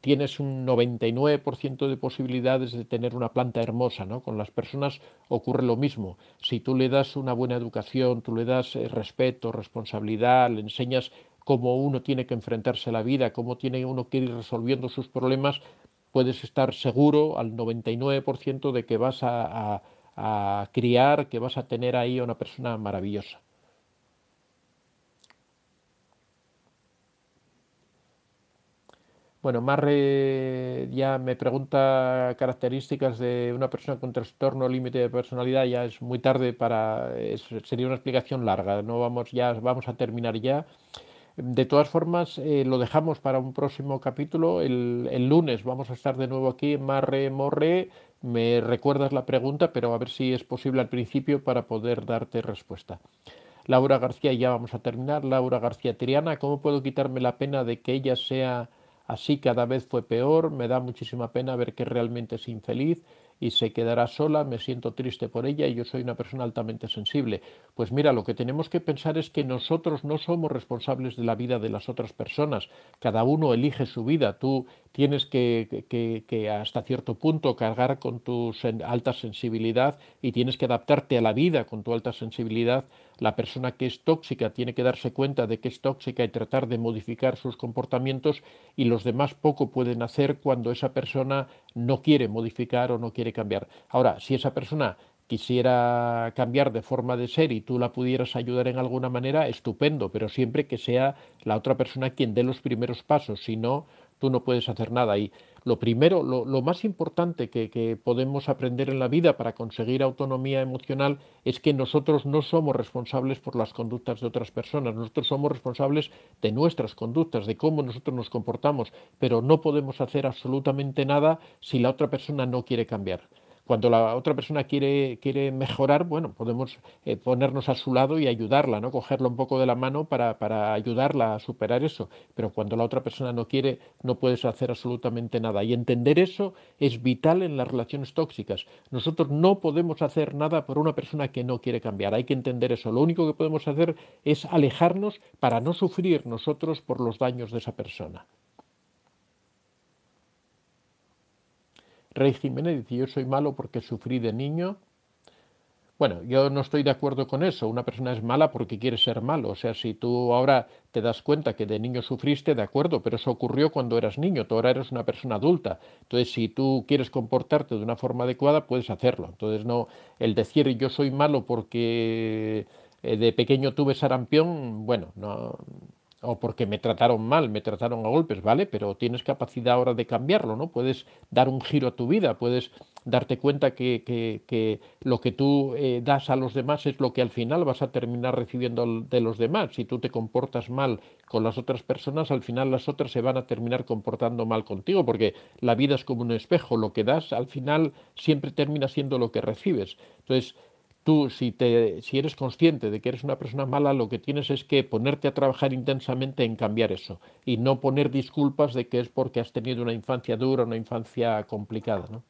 tienes un 99% de posibilidades de tener una planta hermosa. ¿no? Con las personas ocurre lo mismo. Si tú le das una buena educación, tú le das eh, respeto, responsabilidad, le enseñas cómo uno tiene que enfrentarse a la vida, cómo tiene uno que ir resolviendo sus problemas, puedes estar seguro al 99% de que vas a a criar, que vas a tener ahí una persona maravillosa. Bueno, Marre ya me pregunta características de una persona con trastorno límite de personalidad. Ya es muy tarde para. sería una explicación larga. No vamos ya, vamos a terminar ya. De todas formas, eh, lo dejamos para un próximo capítulo. El, el, lunes vamos a estar de nuevo aquí Marre Morre me recuerdas la pregunta, pero a ver si es posible al principio para poder darte respuesta. Laura García, ya vamos a terminar. Laura García Triana, ¿cómo puedo quitarme la pena de que ella sea así? Cada vez fue peor, me da muchísima pena ver que realmente es infeliz y se quedará sola, me siento triste por ella y yo soy una persona altamente sensible. Pues mira, lo que tenemos que pensar es que nosotros no somos responsables de la vida de las otras personas, cada uno elige su vida, tú tienes que, hasta cierto punto cargar con tu alta sensibilidad y tienes que adaptarte a la vida con tu alta sensibilidad la persona que es tóxica tiene que darse cuenta de que es tóxica y tratar de modificar sus comportamientos y los demás poco pueden hacer cuando esa persona no quiere modificar o no quiere cambiar. Ahora, si esa persona quisiera cambiar de forma de ser y tú la pudieras ayudar en alguna manera, estupendo, pero siempre que sea la otra persona quien dé los primeros pasos, si no, tú no puedes hacer nada. Y lo primero, lo, más importante que, podemos aprender en la vida para conseguir autonomía emocional es que nosotros no somos responsables por las conductas de otras personas, nosotros somos responsables de nuestras conductas, de cómo nosotros nos comportamos, pero no podemos hacer absolutamente nada si la otra persona no quiere cambiar. Cuando la otra persona quiere, mejorar, bueno, podemos eh, ponernos a su lado y ayudarla, ¿no? Cogerla un poco de la mano para ayudarla a superar eso. Pero cuando la otra persona no quiere, no puedes hacer absolutamente nada. Y entender eso es vital en las relaciones tóxicas. Nosotros no podemos hacer nada por una persona que no quiere cambiar. Hay que entender eso. Lo único que podemos hacer es alejarnos para no sufrir nosotros por los daños de esa persona. Rey Jiménez dice, yo soy malo porque sufrí de niño. Bueno, yo no estoy de acuerdo con eso. Una persona es mala porque quiere ser malo. O sea, si tú ahora te das cuenta que de niño sufriste, de acuerdo, pero eso ocurrió cuando eras niño. Tú ahora eres una persona adulta. Entonces, si tú quieres comportarte de una forma adecuada, puedes hacerlo. Entonces, no, el decir yo soy malo porque eh, de pequeño tuve sarampión, bueno, no, o porque me trataron mal, me trataron a golpes, ¿vale? Pero tienes capacidad ahora de cambiarlo, ¿no? Puedes dar un giro a tu vida, puedes darte cuenta que, que, lo que tú eh, das a los demás es lo que al final vas a terminar recibiendo de los demás. Si tú te comportas mal con las otras personas, al final las otras se van a terminar comportando mal contigo, porque la vida es como un espejo, lo que das al final siempre termina siendo lo que recibes. Entonces, Tú, si, te, si eres consciente de que eres una persona mala, lo que tienes es que ponerte a trabajar intensamente en cambiar eso y no poner disculpas de que es porque has tenido una infancia dura, una infancia complicada. ¿no?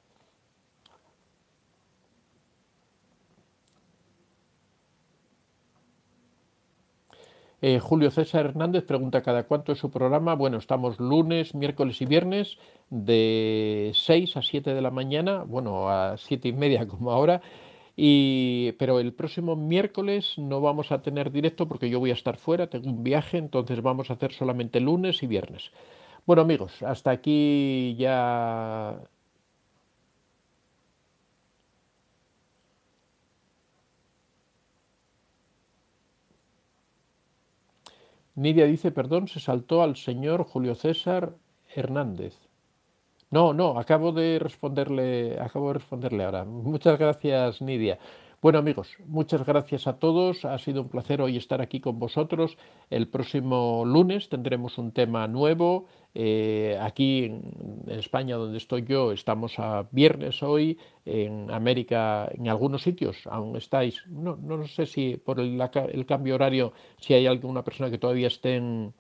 Eh, Julio César Hernández pregunta cada cuánto es su programa. Bueno, estamos lunes, miércoles y viernes de 6 a 7 de la mañana, bueno, a 7 y media como ahora, y, pero el próximo miércoles no vamos a tener directo porque yo voy a estar fuera, tengo un viaje, entonces vamos a hacer solamente lunes y viernes. Bueno amigos, hasta aquí ya Nidia dice, perdón, se saltó al señor Julio César Hernández. No, no, acabo de responderle, acabo de responderle ahora. Muchas gracias, Nidia. Bueno amigos, muchas gracias a todos. Ha sido un placer hoy estar aquí con vosotros. El próximo lunes tendremos un tema nuevo. Eh, aquí en, España, donde estoy yo, estamos a viernes hoy. En América, en algunos sitios, aún estáis. No, no sé si por el, el cambio horario, si hay alguna persona que todavía esté en,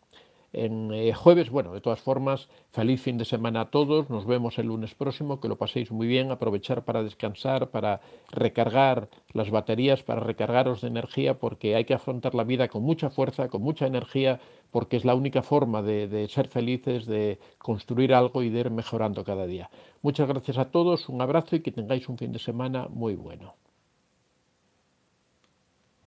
en eh, jueves. Bueno, de todas formas, feliz fin de semana a todos. Nos vemos el lunes próximo. Que lo paséis muy bien. Aprovechar para descansar, para recargar las baterías, para recargaros de energía, porque hay que afrontar la vida con mucha fuerza, con mucha energía, porque es la única forma de, de ser felices, de construir algo y de ir mejorando cada día. Muchas gracias a todos. Un abrazo y que tengáis un fin de semana muy bueno.